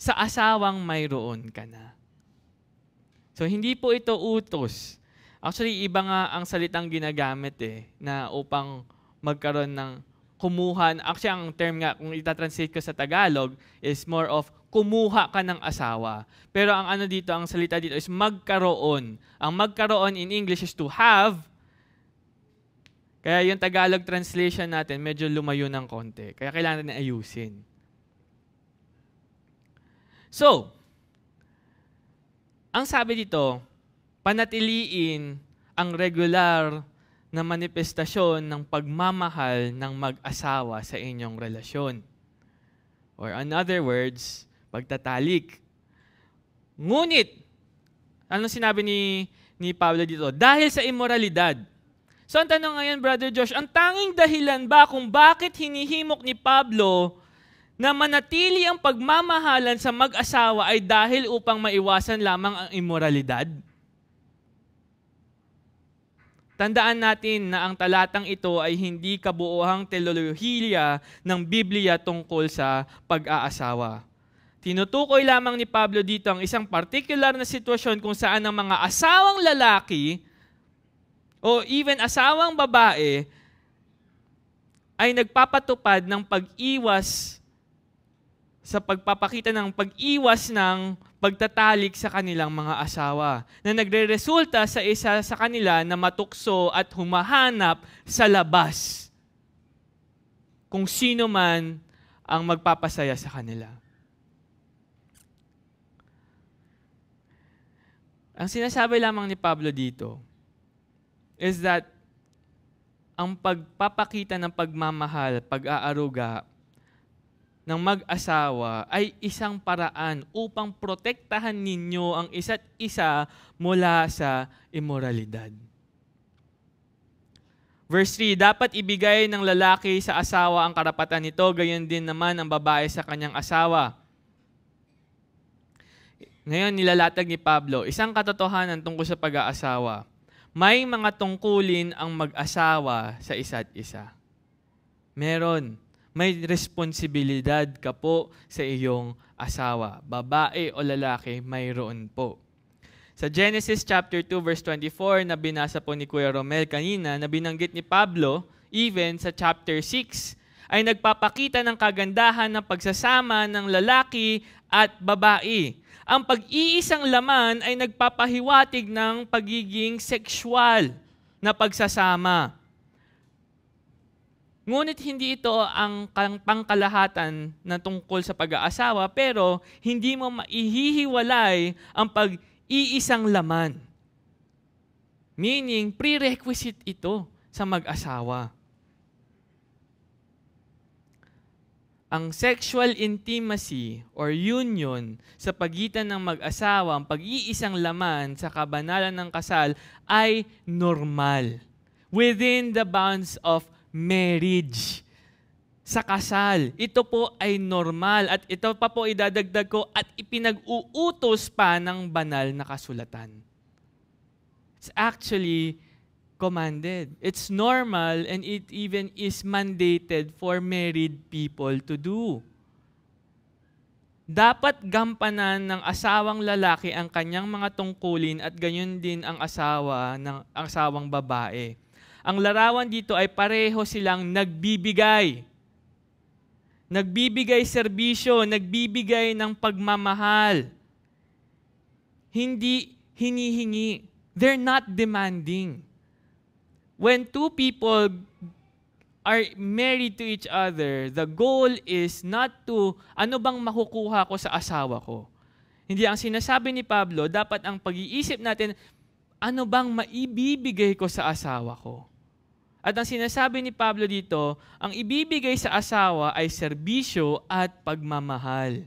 Sa asawang mayroon ka na. So hindi po ito utos. Actually, iba nga ang salitang ginagamit eh, na upang magkaroon ng kumuhan. Actually, ang term nga, kung itatranslate ko sa Tagalog, is more of kumuha ka ng asawa. Pero ang ano dito, ang salita dito is magkaroon. Ang magkaroon in English is to have. Kaya yung Tagalog translation natin, medyo lumayo ng konti. Kaya kailangan na ayusin. So, ang sabi dito, panatiliin ang regular na manifestasyon ng pagmamahal ng mag-asawa sa inyong relasyon. Or in other words, pagtatalik. Ngunit, ano sinabi ni, ni Pablo dito? Dahil sa immoralidad. So ang tanong ngayon, Brother Josh, ang tanging dahilan ba kung bakit hinihimok ni Pablo na manatili ang pagmamahalan sa mag-asawa ay dahil upang maiwasan lamang ang immoralidad? Tandaan natin na ang talatang ito ay hindi kabuohang teolohiya ng Biblia tungkol sa pag-aasawa. Tinutukoy lamang ni Pablo dito ang isang particular na sitwasyon kung saan ang mga asawang lalaki o even asawang babae ay nagpapatupad ng pag-iwas sa pagpapakita ng pag-iwas ng pagtatalik sa kanilang mga asawa na nagre-resulta sa isa sa kanila na matukso at humahanap sa labas kung sino man ang magpapasaya sa kanila. Ang sinasabi lamang ni Pablo dito is that ang pagpapakita ng pagmamahal, pag-aaruga ng mag-asawa ay isang paraan upang protektahan ninyo ang isa't isa mula sa imoralidad. Verse 3, dapat ibigay ng lalaki sa asawa ang karapatan nito, gayon din naman ang babae sa kanyang asawa. Ngayon, nilalatag ni Pablo, isang katotohanan tungkol sa pag-aasawa. May mga tungkulin ang mag-asawa sa isa't isa. Meron. May responsibilidad ka po sa iyong asawa. Babae o lalaki, mayroon po. Sa Genesis chapter 2 verse 24 na binasa po ni Kuya Romel kanina, na binanggit ni Pablo, even sa chapter 6, ay nagpapakita ng kagandahan ng pagsasama ng lalaki at babae ang pag-iisang laman ay nagpapahiwatig ng pagiging sexual na pagsasama. Ngunit hindi ito ang pangkalahatan na tungkol sa pag-aasawa pero hindi mo maihihiwalay ang pag-iisang laman. Meaning, prerequisite ito sa mag-asawa. ang sexual intimacy or union sa pagitan ng mag-asawa, ang pag-iisang laman sa kabanalan ng kasal ay normal within the bounds of marriage. Sa kasal, ito po ay normal at ito pa po idadagdag ko at ipinag-uutos pa ng banal na kasulatan. It's actually commanded. It's normal and it even is mandated for married people to do. Dapat gampanan ng asawang lalaki ang kanyang mga tungkulin at ganyan din ang asawa ng asawang babae. Ang larawan dito ay pareho silang nagbibigay. Nagbibigay serbisyo, nagbibigay ng pagmamahal. Hindi hinihingi. They're not demanding when two people are married to each other, the goal is not to, ano bang makukuha ko sa asawa ko? Hindi, ang sinasabi ni Pablo, dapat ang pag-iisip natin, ano bang maibibigay ko sa asawa ko? At ang sinasabi ni Pablo dito, ang ibibigay sa asawa ay serbisyo at pagmamahal.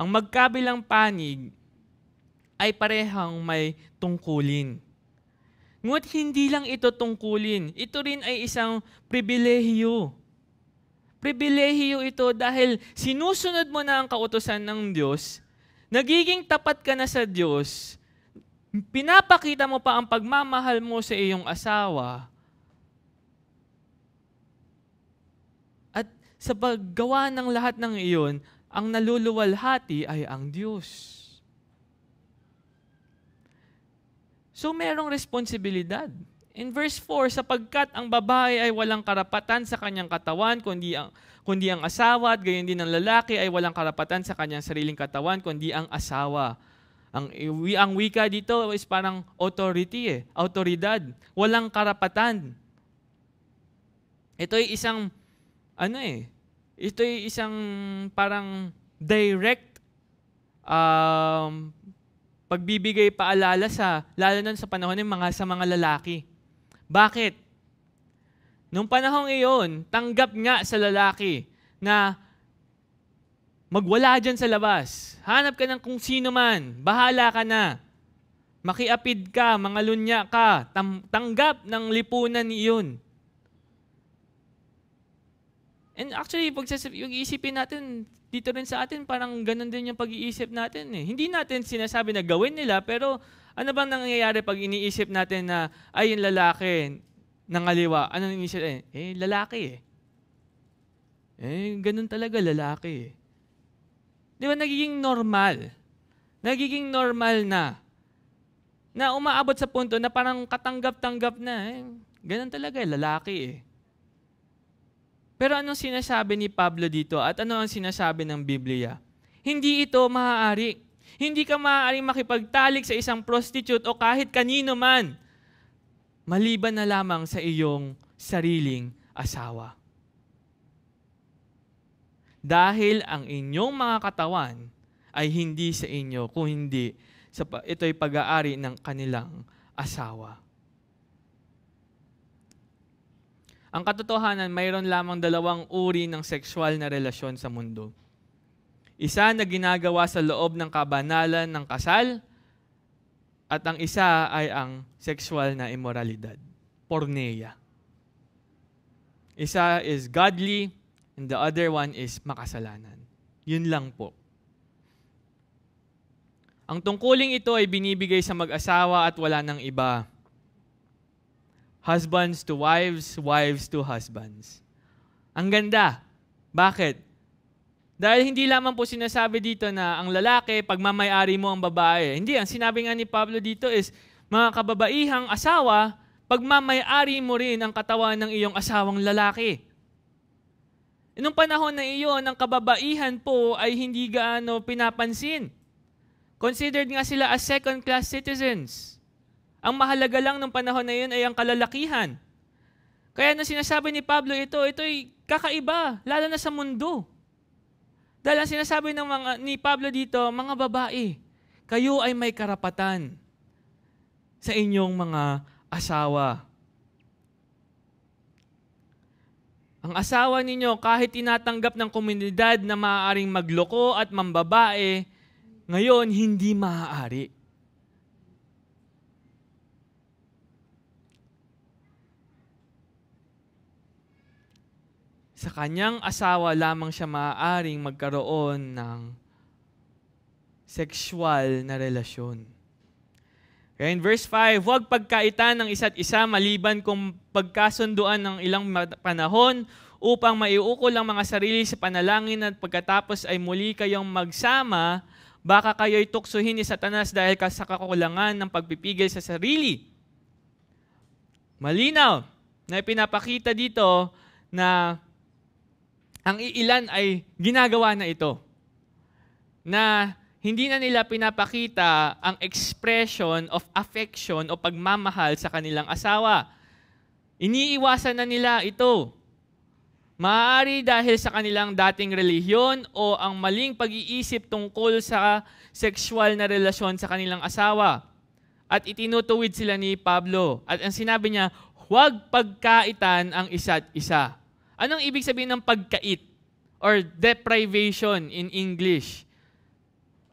Ang magkabilang panig ay parehang may tungkulin. Ngunit hindi lang ito tungkulin. Ito rin ay isang pribilehiyo. Pribilehiyo ito dahil sinusunod mo na ang kautosan ng Diyos, nagiging tapat ka na sa Diyos, pinapakita mo pa ang pagmamahal mo sa iyong asawa, at sa paggawa ng lahat ng iyon, ang naluluwalhati ay ang Diyos. So merong responsibilidad. In verse 4, sapagkat ang babae ay walang karapatan sa kanyang katawan, kundi ang, kundi ang asawa, at gayon din ang lalaki ay walang karapatan sa kanyang sariling katawan, kundi ang asawa. Ang, ang wika dito is parang authority eh, autoridad. Walang karapatan. Ito ay isang, ano eh, ito ay isang parang direct um, pagbibigay paalala sa, lalo nun sa panahon ng mga sa mga lalaki. Bakit? Nung panahong iyon, tanggap nga sa lalaki na magwala dyan sa labas. Hanap ka ng kung sino man. Bahala ka na. Makiapid ka, mga lunya ka. Tam- tanggap ng lipunan iyon. And actually, pag yung isipin natin, dito rin sa atin, parang ganun din yung pag-iisip natin eh. Hindi natin sinasabi na gawin nila, pero ano bang nangyayari pag iniisip natin na, ay, yung lalaki nangaliwa, aliwa, ano iniisip eh? Eh, lalaki eh. Eh, ganun talaga, lalaki eh. Di ba, nagiging normal. Nagiging normal na. Na umaabot sa punto na parang katanggap-tanggap na eh. Ganun talaga eh, lalaki eh. Pero anong sinasabi ni Pablo dito at ano ang sinasabi ng Biblia? Hindi ito maaari. Hindi ka maaaring makipagtalik sa isang prostitute o kahit kanino man, maliban na lamang sa iyong sariling asawa. Dahil ang inyong mga katawan ay hindi sa inyo, kung hindi sa ito'y pag-aari ng kanilang asawa. Ang katotohanan, mayroon lamang dalawang uri ng sexual na relasyon sa mundo. Isa na ginagawa sa loob ng kabanalan ng kasal, at ang isa ay ang sexual na immoralidad, porneia. Isa is godly, and the other one is makasalanan. Yun lang po. Ang tungkuling ito ay binibigay sa mag-asawa at wala ng iba. Husbands to wives, wives to husbands. Ang ganda. Bakit? Dahil hindi lamang po sinasabi dito na ang lalaki, pagmamayari mo ang babae. Hindi, ang sinabi nga ni Pablo dito is, mga kababaihang asawa, pagmamayari mo rin ang katawan ng iyong asawang lalaki. E panahon na iyon, ang kababaihan po ay hindi gaano pinapansin. Considered nga sila as second-class citizens. Ang mahalaga lang ng panahon na yun ay ang kalalakihan. Kaya na sinasabi ni Pablo ito, ito'y kakaiba, lalo na sa mundo. Dahil ang sinasabi ng mga, ni Pablo dito, mga babae, kayo ay may karapatan sa inyong mga asawa. Ang asawa ninyo, kahit tinatanggap ng komunidad na maaaring magloko at mambabae, ngayon hindi maaari. sa kanyang asawa lamang siya maaaring magkaroon ng sexual na relasyon. Kaya in verse 5, huwag pagkaitan ng isa't isa maliban kung pagkasunduan ng ilang panahon upang maiukol ang mga sarili sa panalangin at pagkatapos ay muli kayong magsama, baka kayo'y tuksuhin ni Satanas dahil sa kakulangan ng pagpipigil sa sarili. Malinaw na ipinapakita dito na ang iilan ay ginagawa na ito. Na hindi na nila pinapakita ang expression of affection o pagmamahal sa kanilang asawa. Iniiwasan na nila ito. Maaari dahil sa kanilang dating relihiyon o ang maling pag-iisip tungkol sa sexual na relasyon sa kanilang asawa. At itinutuwid sila ni Pablo. At ang sinabi niya, huwag pagkaitan ang isa't isa. Anong ibig sabihin ng pagkait or deprivation in English?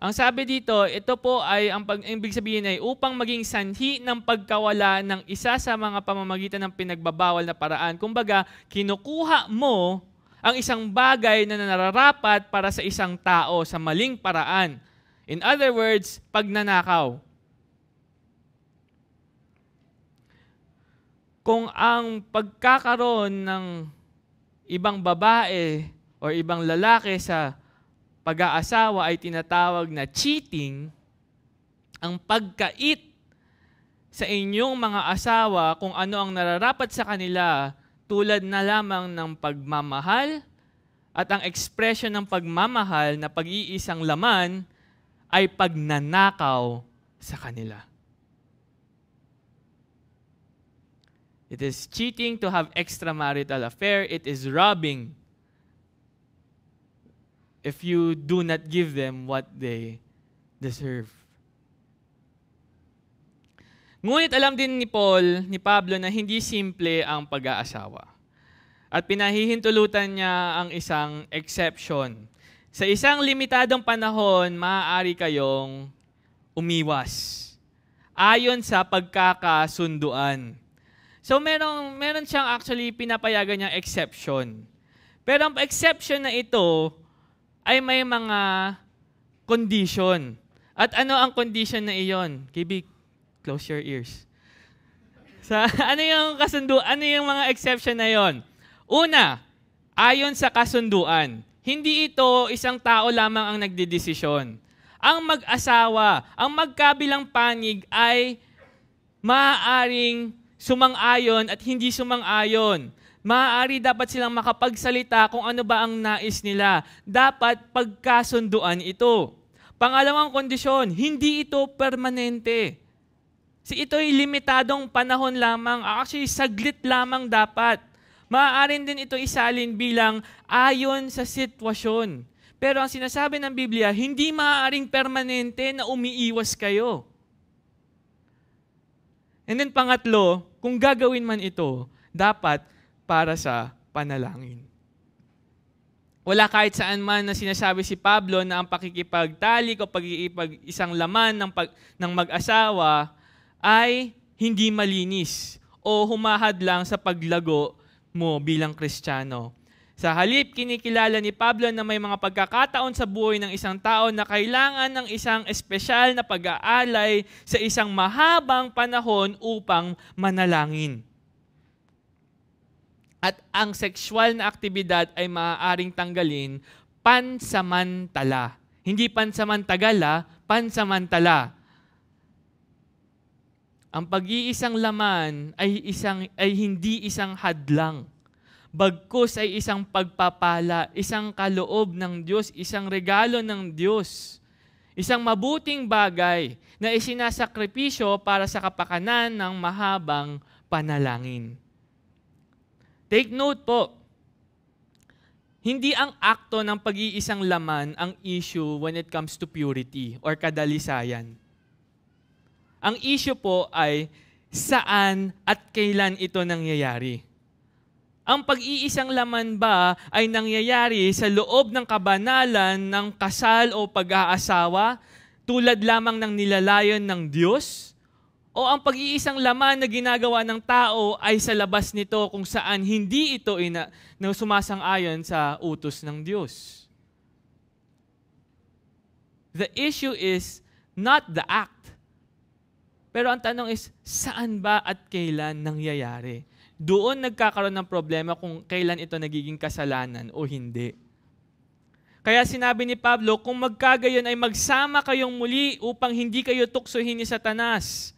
Ang sabi dito, ito po ay ang pag, ang ibig sabihin ay upang maging sanhi ng pagkawala ng isa sa mga pamamagitan ng pinagbabawal na paraan. Kumbaga, kinukuha mo ang isang bagay na nararapat para sa isang tao sa maling paraan. In other words, pagnanakaw. Kung ang pagkakaroon ng ibang babae o ibang lalaki sa pag-aasawa ay tinatawag na cheating, ang pagkait sa inyong mga asawa kung ano ang nararapat sa kanila tulad na lamang ng pagmamahal at ang ekspresyon ng pagmamahal na pag-iisang laman ay pagnanakaw sa kanila. It is cheating to have extramarital affair. It is robbing if you do not give them what they deserve. Ngunit alam din ni Paul, ni Pablo na hindi simple ang pag-aasawa. At pinahihintulutan niya ang isang exception. Sa isang limitadong panahon, maaari kayong umiwas ayon sa pagkakasunduan. So meron, meron siyang actually pinapayagan niyang exception. Pero ang exception na ito ay may mga condition. At ano ang condition na iyon? Kibig, close your ears. Sa, ano yung kasundo, ano yung mga exception na yon? Una, ayon sa kasunduan. Hindi ito isang tao lamang ang nagdedesisyon. Ang mag-asawa, ang magkabilang panig ay maaaring sumang-ayon at hindi sumang-ayon. Maaari dapat silang makapagsalita kung ano ba ang nais nila. Dapat pagkasunduan ito. Pangalawang kondisyon, hindi ito permanente. Si ito'y limitadong panahon lamang, ah, actually saglit lamang dapat. Maaaring din ito isalin bilang ayon sa sitwasyon. Pero ang sinasabi ng Biblia, hindi maaaring permanente na umiiwas kayo. And then pangatlo, kung gagawin man ito, dapat para sa panalangin. Wala kahit saan man na sinasabi si Pablo na ang pakikipagtalik o pag-iipag isang laman ng, pag, ng mag-asawa ay hindi malinis o humahad lang sa paglago mo bilang kristyano. Sa halip, kinikilala ni Pablo na may mga pagkakataon sa buhay ng isang tao na kailangan ng isang espesyal na pag-aalay sa isang mahabang panahon upang manalangin. At ang sexual na aktibidad ay maaaring tanggalin pansamantala. Hindi pansamantagala, pansamantala. Ang pag-iisang laman ay isang ay hindi isang hadlang bagkus ay isang pagpapala, isang kaloob ng Diyos, isang regalo ng Diyos. Isang mabuting bagay na isinasakripisyo para sa kapakanan ng mahabang panalangin. Take note po, hindi ang akto ng pag-iisang laman ang issue when it comes to purity or kadalisayan. Ang issue po ay saan at kailan ito nangyayari. Ang pag-iisang laman ba ay nangyayari sa loob ng kabanalan ng kasal o pag-aasawa tulad lamang ng nilalayon ng Diyos? O ang pag-iisang laman na ginagawa ng tao ay sa labas nito kung saan hindi ito ina, na sumasang-ayon sa utos ng Diyos. The issue is not the act. Pero ang tanong is, saan ba at kailan nangyayari? doon nagkakaroon ng problema kung kailan ito nagiging kasalanan o hindi. Kaya sinabi ni Pablo, kung magkagayon ay magsama kayong muli upang hindi kayo tuksohin ni Satanas.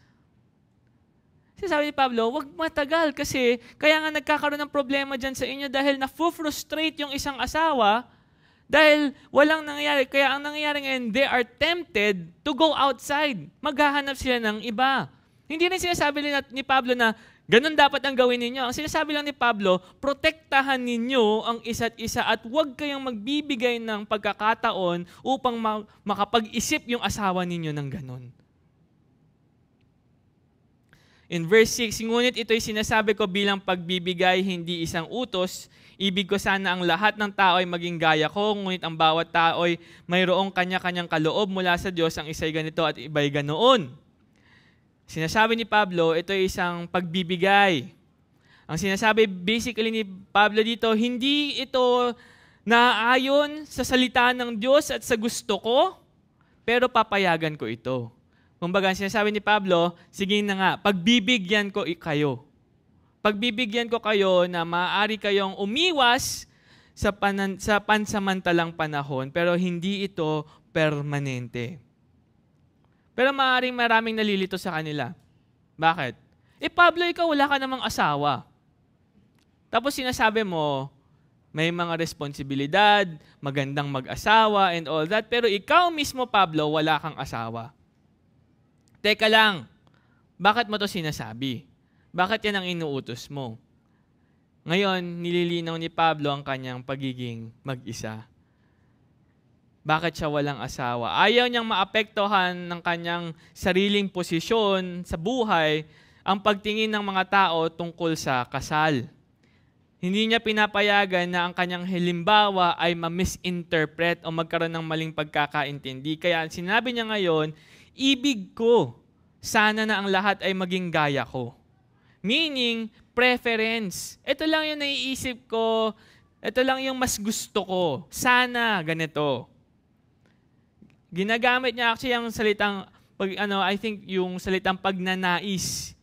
Sinasabi ni Pablo, wag matagal kasi kaya nga nagkakaroon ng problema dyan sa inyo dahil na-frustrate yung isang asawa dahil walang nangyayari. Kaya ang nangyayari ngayon, they are tempted to go outside. Maghahanap sila ng iba. Hindi rin sinasabi ni Pablo na Ganun dapat ang gawin ninyo. Ang sinasabi lang ni Pablo, protektahan ninyo ang isa't isa at huwag kayong magbibigay ng pagkakataon upang makapag-isip yung asawa ninyo ng ganun. In verse 6, ngunit ito'y sinasabi ko bilang pagbibigay, hindi isang utos. Ibig ko sana ang lahat ng tao ay maging gaya ko, ngunit ang bawat tao ay mayroong kanya-kanyang kaloob mula sa Diyos, ang isa'y ganito at iba'y ganoon. Sinasabi ni Pablo, ito ay isang pagbibigay. Ang sinasabi basically ni Pablo dito, hindi ito naayon sa salita ng Diyos at sa gusto ko, pero papayagan ko ito. Kumbaga, sinasabi ni Pablo, sige na nga, pagbibigyan ko kayo. Pagbibigyan ko kayo na maaari kayong umiwas sa, panan- sa pansamantalang panahon, pero hindi ito permanente. Pero maaaring maraming nalilito sa kanila. Bakit? Eh Pablo, ikaw wala ka namang asawa. Tapos sinasabi mo, may mga responsibilidad, magandang mag-asawa and all that, pero ikaw mismo, Pablo, wala kang asawa. Teka lang, bakit mo to sinasabi? Bakit yan ang inuutos mo? Ngayon, nililinaw ni Pablo ang kanyang pagiging mag-isa bakit siya walang asawa. Ayaw niyang maapektuhan ng kanyang sariling posisyon sa buhay ang pagtingin ng mga tao tungkol sa kasal. Hindi niya pinapayagan na ang kanyang halimbawa ay ma-misinterpret o magkaroon ng maling pagkakaintindi. Kaya sinabi niya ngayon, ibig ko, sana na ang lahat ay maging gaya ko. Meaning, preference. Ito lang yung naiisip ko, ito lang yung mas gusto ko. Sana ganito. Ginagamit niya actually ang salitang pag ano, I think yung salitang pagnanais.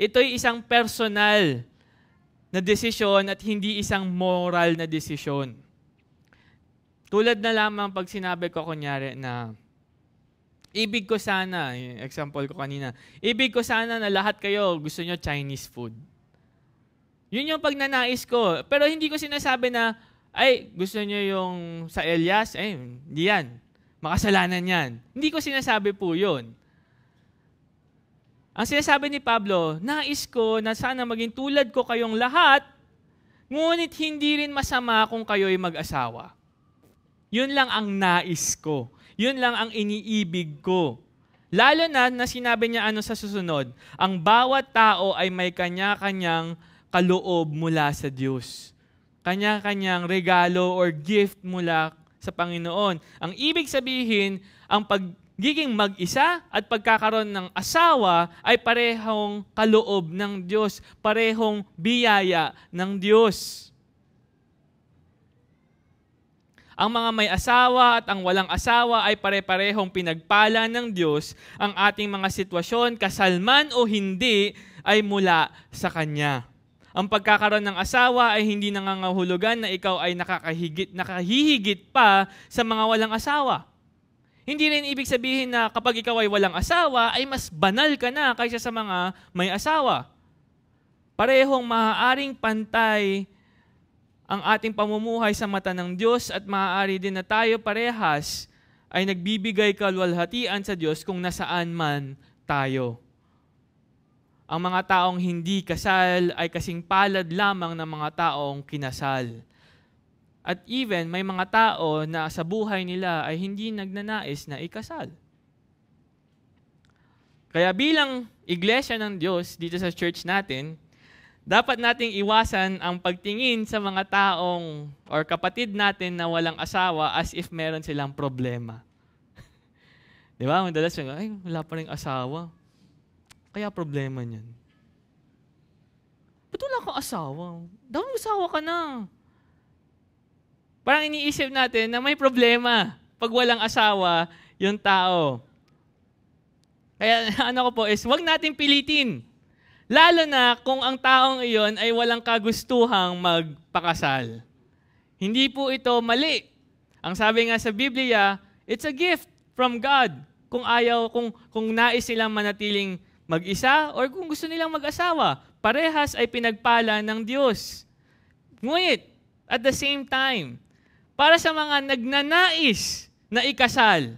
Ito'y isang personal na desisyon at hindi isang moral na desisyon. Tulad na lamang pag sinabi ko kunyari na ibig ko sana, example ko kanina, ibig ko sana na lahat kayo gusto nyo Chinese food. Yun yung pagnanais ko. Pero hindi ko sinasabi na, ay, gusto nyo yung sa Elias, ay, hindi yan makasalanan yan. Hindi ko sinasabi po yun. Ang sinasabi ni Pablo, nais ko na sana maging tulad ko kayong lahat, ngunit hindi rin masama kung kayo'y mag-asawa. Yun lang ang nais ko. Yun lang ang iniibig ko. Lalo na na sinabi niya ano sa susunod, ang bawat tao ay may kanya-kanyang kaloob mula sa Diyos. Kanya-kanyang regalo or gift mula sa Panginoon. Ang ibig sabihin, ang pagiging mag-isa at pagkakaroon ng asawa ay parehong kaloob ng Diyos, parehong biyaya ng Diyos. Ang mga may asawa at ang walang asawa ay pare-parehong pinagpala ng Diyos. Ang ating mga sitwasyon, kasalman o hindi, ay mula sa Kanya. Ang pagkakaroon ng asawa ay hindi nangangahulugan na ikaw ay nakakahigit, nakahihigit pa sa mga walang asawa. Hindi rin ibig sabihin na kapag ikaw ay walang asawa, ay mas banal ka na kaysa sa mga may asawa. Parehong maaaring pantay ang ating pamumuhay sa mata ng Diyos at maaari din na tayo parehas ay nagbibigay kalwalhatian sa Diyos kung nasaan man tayo. Ang mga taong hindi kasal ay kasing palad lamang ng mga taong kinasal. At even may mga tao na sa buhay nila ay hindi nagnanais na ikasal. Kaya bilang iglesia ng Diyos dito sa church natin, dapat nating iwasan ang pagtingin sa mga taong or kapatid natin na walang asawa as if meron silang problema. Di ba? Madalas ay, wala pa rin asawa. Kaya problema niyan. Ba't wala kang asawa? Dapat asawa ka na. Parang iniisip natin na may problema pag walang asawa yung tao. Kaya ano ko po is, huwag natin pilitin. Lalo na kung ang taong iyon ay walang kagustuhang magpakasal. Hindi po ito mali. Ang sabi nga sa Biblia, it's a gift from God. Kung ayaw, kung, kung nais silang manatiling mag-isa or kung gusto nilang mag-asawa. Parehas ay pinagpala ng Diyos. Ngunit, at the same time, para sa mga nagnanais na ikasal,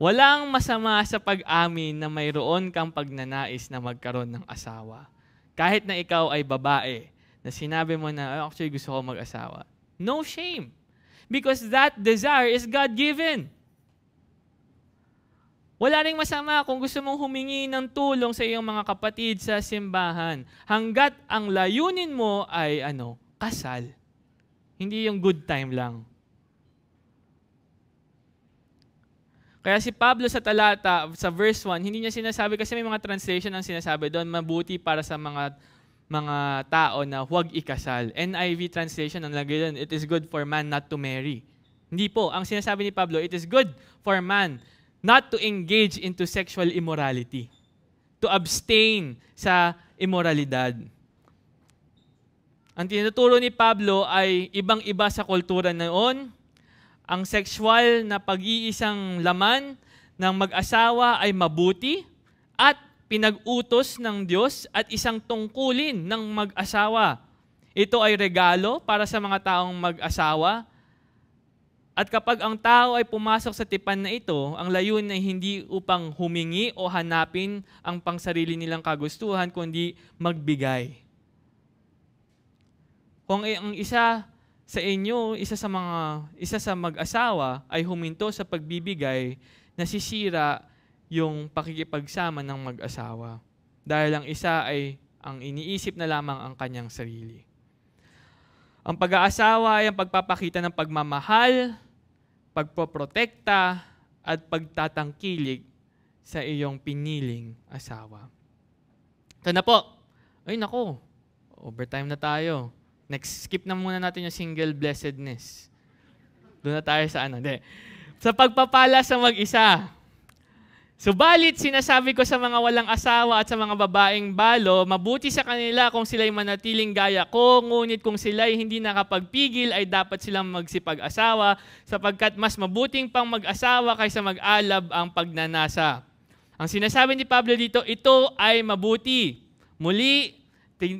walang masama sa pag-amin na mayroon kang pagnanais na magkaroon ng asawa. Kahit na ikaw ay babae, na sinabi mo na, actually gusto ko mag-asawa. No shame. Because that desire is God-given. Wala ring masama kung gusto mong humingi ng tulong sa iyong mga kapatid sa simbahan hanggat ang layunin mo ay ano, kasal. Hindi yung good time lang. Kaya si Pablo sa talata, sa verse 1, hindi niya sinasabi kasi may mga translation ang sinasabi doon, mabuti para sa mga mga tao na huwag ikasal. NIV translation ang lagay doon, it is good for man not to marry. Hindi po. Ang sinasabi ni Pablo, it is good for man not to engage into sexual immorality. To abstain sa immoralidad. Ang tinuturo ni Pablo ay ibang-iba sa kultura noon. Ang sexual na pag-iisang laman ng mag-asawa ay mabuti at pinag-utos ng Diyos at isang tungkulin ng mag-asawa. Ito ay regalo para sa mga taong mag-asawa at kapag ang tao ay pumasok sa tipan na ito, ang layunin ay hindi upang humingi o hanapin ang pangsarili nilang kagustuhan, kundi magbigay. Kung ang isa sa inyo, isa sa mga isa sa mag-asawa ay huminto sa pagbibigay, nasisira yung pakikipagsama ng mag-asawa dahil ang isa ay ang iniisip na lamang ang kanyang sarili. Ang pag-aasawa ay ang pagpapakita ng pagmamahal, pagpoprotekta at pagtatangkilig sa iyong piniling asawa. Ito na po. Ay nako, overtime na tayo. Next, skip na muna natin yung single blessedness. Doon na tayo sa ano. De. Sa pagpapala sa mag-isa. Subalit sinasabi ko sa mga walang asawa at sa mga babaeng balo, mabuti sa kanila kung sila'y manatiling gaya ko, ngunit kung sila'y hindi nakapagpigil ay dapat silang magsipag-asawa sapagkat mas mabuting pang mag-asawa kaysa mag-alab ang pagnanasa. Ang sinasabi ni Pablo dito, ito ay mabuti. Muli,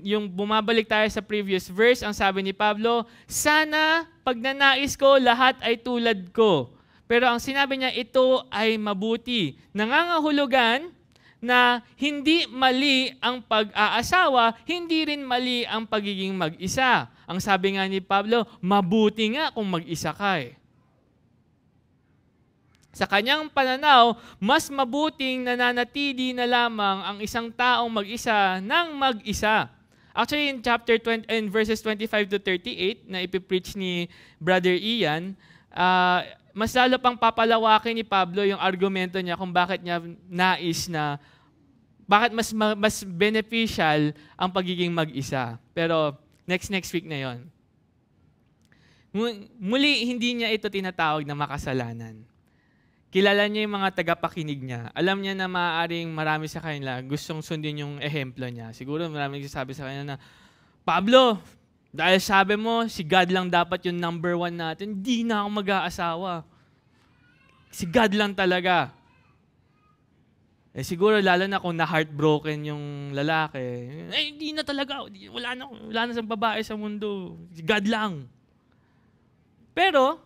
yung bumabalik tayo sa previous verse, ang sabi ni Pablo, sana pagnanais ko lahat ay tulad ko pero ang sinabi niya, ito ay mabuti. Nangangahulugan na hindi mali ang pag-aasawa, hindi rin mali ang pagiging mag-isa. Ang sabi nga ni Pablo, mabuti nga kung mag-isa ka eh. Sa kanyang pananaw, mas mabuting nananatili na lamang ang isang taong mag-isa ng mag-isa. Actually, in chapter 20, in verses 25 to 38 na ipipreach ni Brother Ian, uh, mas lalo pang papalawakin ni Pablo yung argumento niya kung bakit niya nais na bakit mas mas beneficial ang pagiging mag-isa. Pero next next week na 'yon. Muli hindi niya ito tinatawag na makasalanan. Kilala niya yung mga tagapakinig niya. Alam niya na maaaring marami sa kanila gustong sundin yung ehemplo niya. Siguro marami nagsasabi sa kanya na, Pablo, dahil sabi mo, si God lang dapat yung number one natin. Hindi na ako mag-aasawa. Si God lang talaga. Eh siguro lalo na kung na-heartbroken yung lalaki. Eh hindi na talaga. Wala na, wala na sa babae sa mundo. Si God lang. Pero,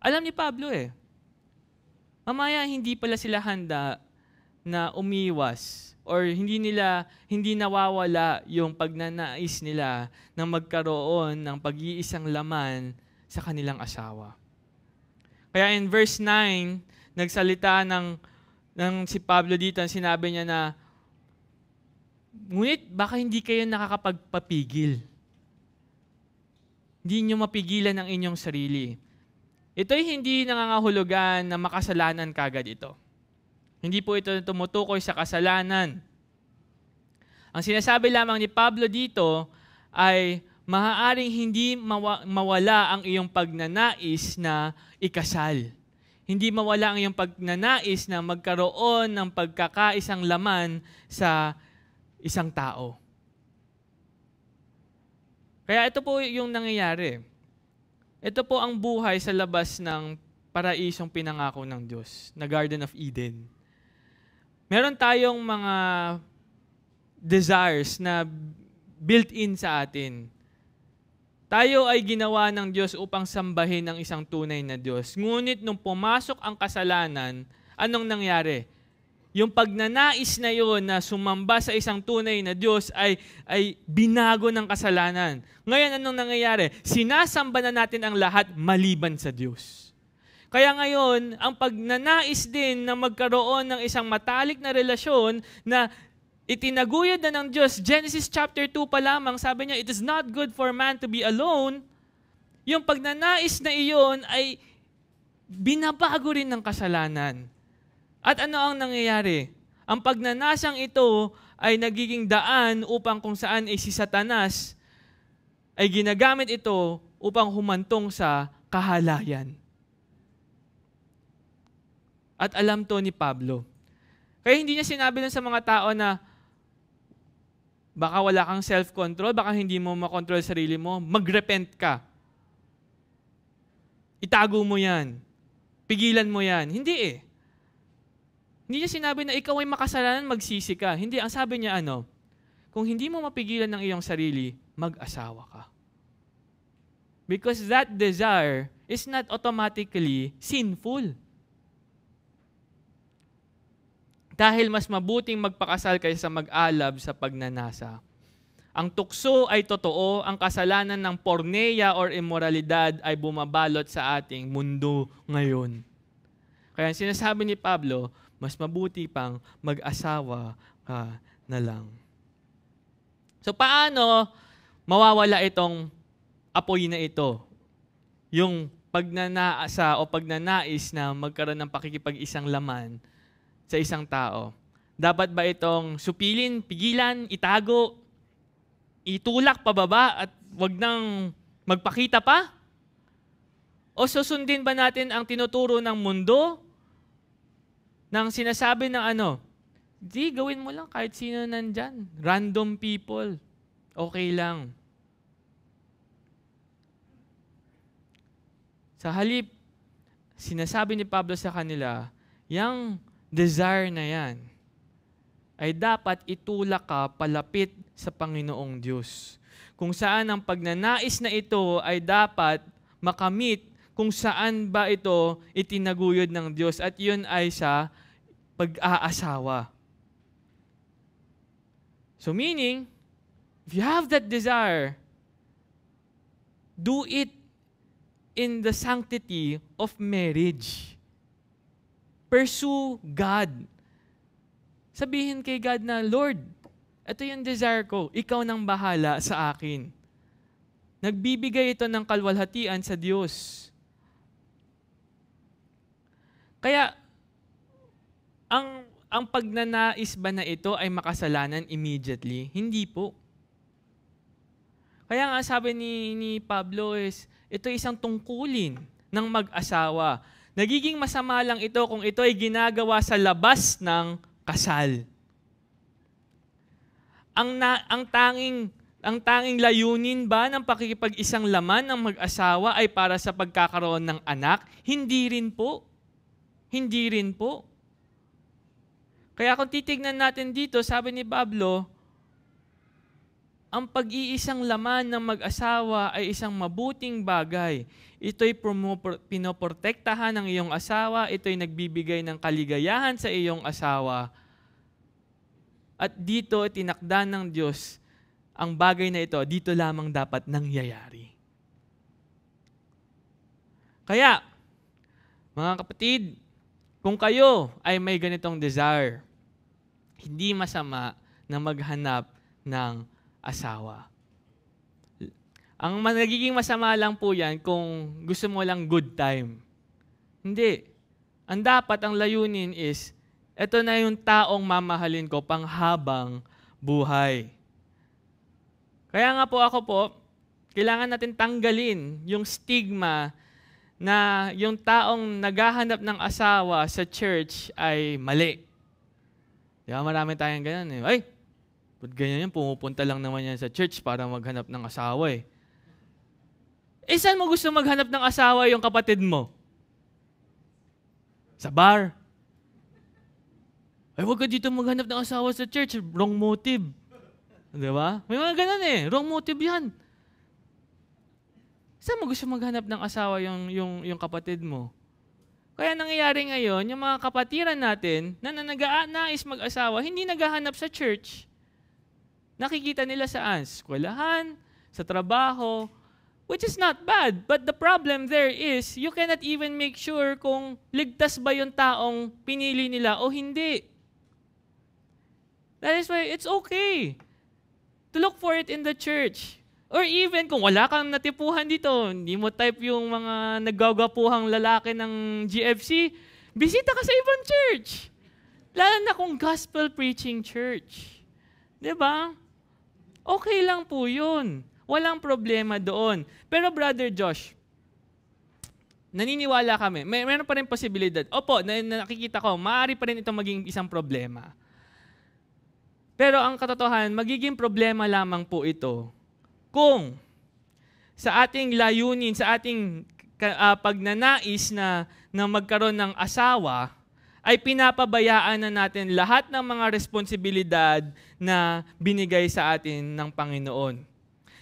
alam ni Pablo eh. Mamaya hindi pala sila handa na umiwas or hindi nila hindi nawawala yung pagnanais nila na magkaroon ng pag-iisang laman sa kanilang asawa. Kaya in verse 9, nagsalita ng ng si Pablo dito, sinabi niya na ngunit baka hindi kayo nakakapagpapigil. Hindi niyo mapigilan ang inyong sarili. Ito'y hindi nangangahulugan na makasalanan kagad ito. Hindi po ito tumutukoy sa kasalanan. Ang sinasabi lamang ni Pablo dito ay maaaring hindi mawala ang iyong pagnanais na ikasal. Hindi mawala ang iyong pagnanais na magkaroon ng pagkakaisang laman sa isang tao. Kaya ito po yung nangyayari. Ito po ang buhay sa labas ng paraisong pinangako ng Diyos, na Garden of Eden meron tayong mga desires na built-in sa atin. Tayo ay ginawa ng Diyos upang sambahin ang isang tunay na Diyos. Ngunit nung pumasok ang kasalanan, anong nangyari? Yung pagnanais na yon na sumamba sa isang tunay na Diyos ay, ay binago ng kasalanan. Ngayon, anong nangyayari? Sinasamba na natin ang lahat maliban sa Diyos. Kaya ngayon, ang pagnanais din na magkaroon ng isang matalik na relasyon na itinaguyod na ng Diyos, Genesis chapter 2 pa lamang, sabi niya, it is not good for man to be alone. Yung pagnanais na iyon ay binabago rin ng kasalanan. At ano ang nangyayari? Ang pagnanasang ito ay nagiging daan upang kung saan ay si Satanas ay ginagamit ito upang humantong sa kahalayan. At alam to ni Pablo. Kaya hindi niya sinabi lang sa mga tao na baka wala kang self-control, baka hindi mo makontrol sarili mo, magrepent ka. Itago mo yan. Pigilan mo yan. Hindi eh. Hindi niya sinabi na ikaw ay makasalanan, magsisi ka. Hindi, ang sabi niya ano, kung hindi mo mapigilan ng iyong sarili, mag-asawa ka. Because that desire is not automatically sinful. dahil mas mabuting magpakasal kaysa mag-alab sa pagnanasa. Ang tukso ay totoo, ang kasalanan ng porneia or immoralidad ay bumabalot sa ating mundo ngayon. Kaya sinasabi ni Pablo, mas mabuti pang mag-asawa ka na lang. So paano mawawala itong apoy na ito? Yung pagnanaasa o pagnanais na magkaroon ng pakikipag-isang laman sa isang tao? Dapat ba itong supilin, pigilan, itago, itulak pababa at wag nang magpakita pa? O susundin ba natin ang tinuturo ng mundo nang sinasabi ng ano? Di, gawin mo lang kahit sino nandyan. Random people. Okay lang. Sa halip, sinasabi ni Pablo sa kanila, yang desire na yan, ay dapat itulak ka palapit sa Panginoong Diyos. Kung saan ang pagnanais na ito ay dapat makamit kung saan ba ito itinaguyod ng Diyos at yun ay sa pag-aasawa. So meaning, if you have that desire, do it in the sanctity of marriage. Pursue God. Sabihin kay God na, Lord, ito yung desire ko. Ikaw nang bahala sa akin. Nagbibigay ito ng kalwalhatian sa Diyos. Kaya, ang, ang pagnanais ba na ito ay makasalanan immediately? Hindi po. Kaya nga sabi ni, ni Pablo is, ito isang tungkulin ng mag-asawa Nagiging masama lang ito kung ito ay ginagawa sa labas ng kasal. Ang, na, ang tanging ang tanging layunin ba ng pakikipag-isang laman ng mag-asawa ay para sa pagkakaroon ng anak? Hindi rin po. Hindi rin po. Kaya kung titignan natin dito, sabi ni Pablo, ang pag-iisang laman ng mag-asawa ay isang mabuting bagay. Ito'y pinoprotektahan ng iyong asawa, ito'y nagbibigay ng kaligayahan sa iyong asawa. At dito tinakda ng Diyos ang bagay na ito, dito lamang dapat nangyayari. Kaya, mga kapatid, kung kayo ay may ganitong desire, hindi masama na maghanap ng asawa. Ang nagiging masama lang po yan kung gusto mo lang good time. Hindi. Ang dapat, ang layunin is, ito na yung taong mamahalin ko pang habang buhay. Kaya nga po ako po, kailangan natin tanggalin yung stigma na yung taong naghahanap ng asawa sa church ay mali. Di ba? Marami tayong ganyan eh. Ay, Ba't ganyan yan? Pumupunta lang naman yan sa church para maghanap ng asawa eh. Eh, saan mo gusto maghanap ng asawa yung kapatid mo? Sa bar. Ay, huwag ka dito maghanap ng asawa sa church. Wrong motive. Di ba? May mga ganun eh. Wrong motive yan. Saan mo gusto maghanap ng asawa yung, yung, yung kapatid mo? Kaya nangyayari ngayon, yung mga kapatiran natin na nananaga, nais mag-asawa, hindi naghahanap sa church. Nakikita nila saan? Sa ah, eskwelahan, sa trabaho, which is not bad. But the problem there is, you cannot even make sure kung ligtas ba yung taong pinili nila o hindi. That is why it's okay to look for it in the church. Or even kung wala kang natipuhan dito, hindi mo type yung mga nagagapuhang lalaki ng GFC, bisita ka sa ibang church. Lalo na kung gospel preaching church. 'Di ba? Okay lang po yun. Walang problema doon. Pero Brother Josh, naniniwala kami. May, meron pa rin posibilidad. Opo, na, nakikita ko, maaari pa rin itong maging isang problema. Pero ang katotohanan, magiging problema lamang po ito kung sa ating layunin, sa ating uh, pagnanais na, na magkaroon ng asawa, ay pinapabayaan na natin lahat ng mga responsibilidad na binigay sa atin ng Panginoon.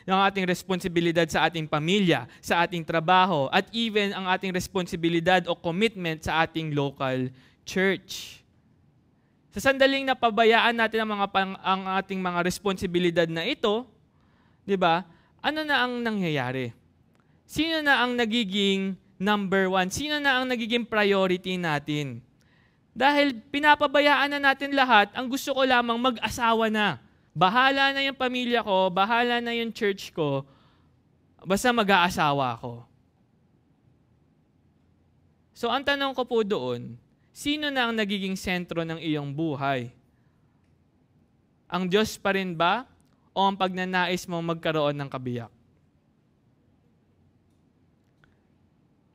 ng ating responsibilidad sa ating pamilya, sa ating trabaho, at even ang ating responsibilidad o commitment sa ating local church. Sa sandaling napabayaan natin ang, mga, pang, ang ating mga responsibilidad na ito, di ba, ano na ang nangyayari? Sino na ang nagiging number one? Sino na ang nagiging priority natin? Dahil pinapabayaan na natin lahat, ang gusto ko lamang mag-asawa na. Bahala na yung pamilya ko, bahala na yung church ko, basta mag-aasawa ako. So ang tanong ko po doon, sino na ang nagiging sentro ng iyong buhay? Ang Diyos pa rin ba o ang pagnanais mo magkaroon ng kabiyak?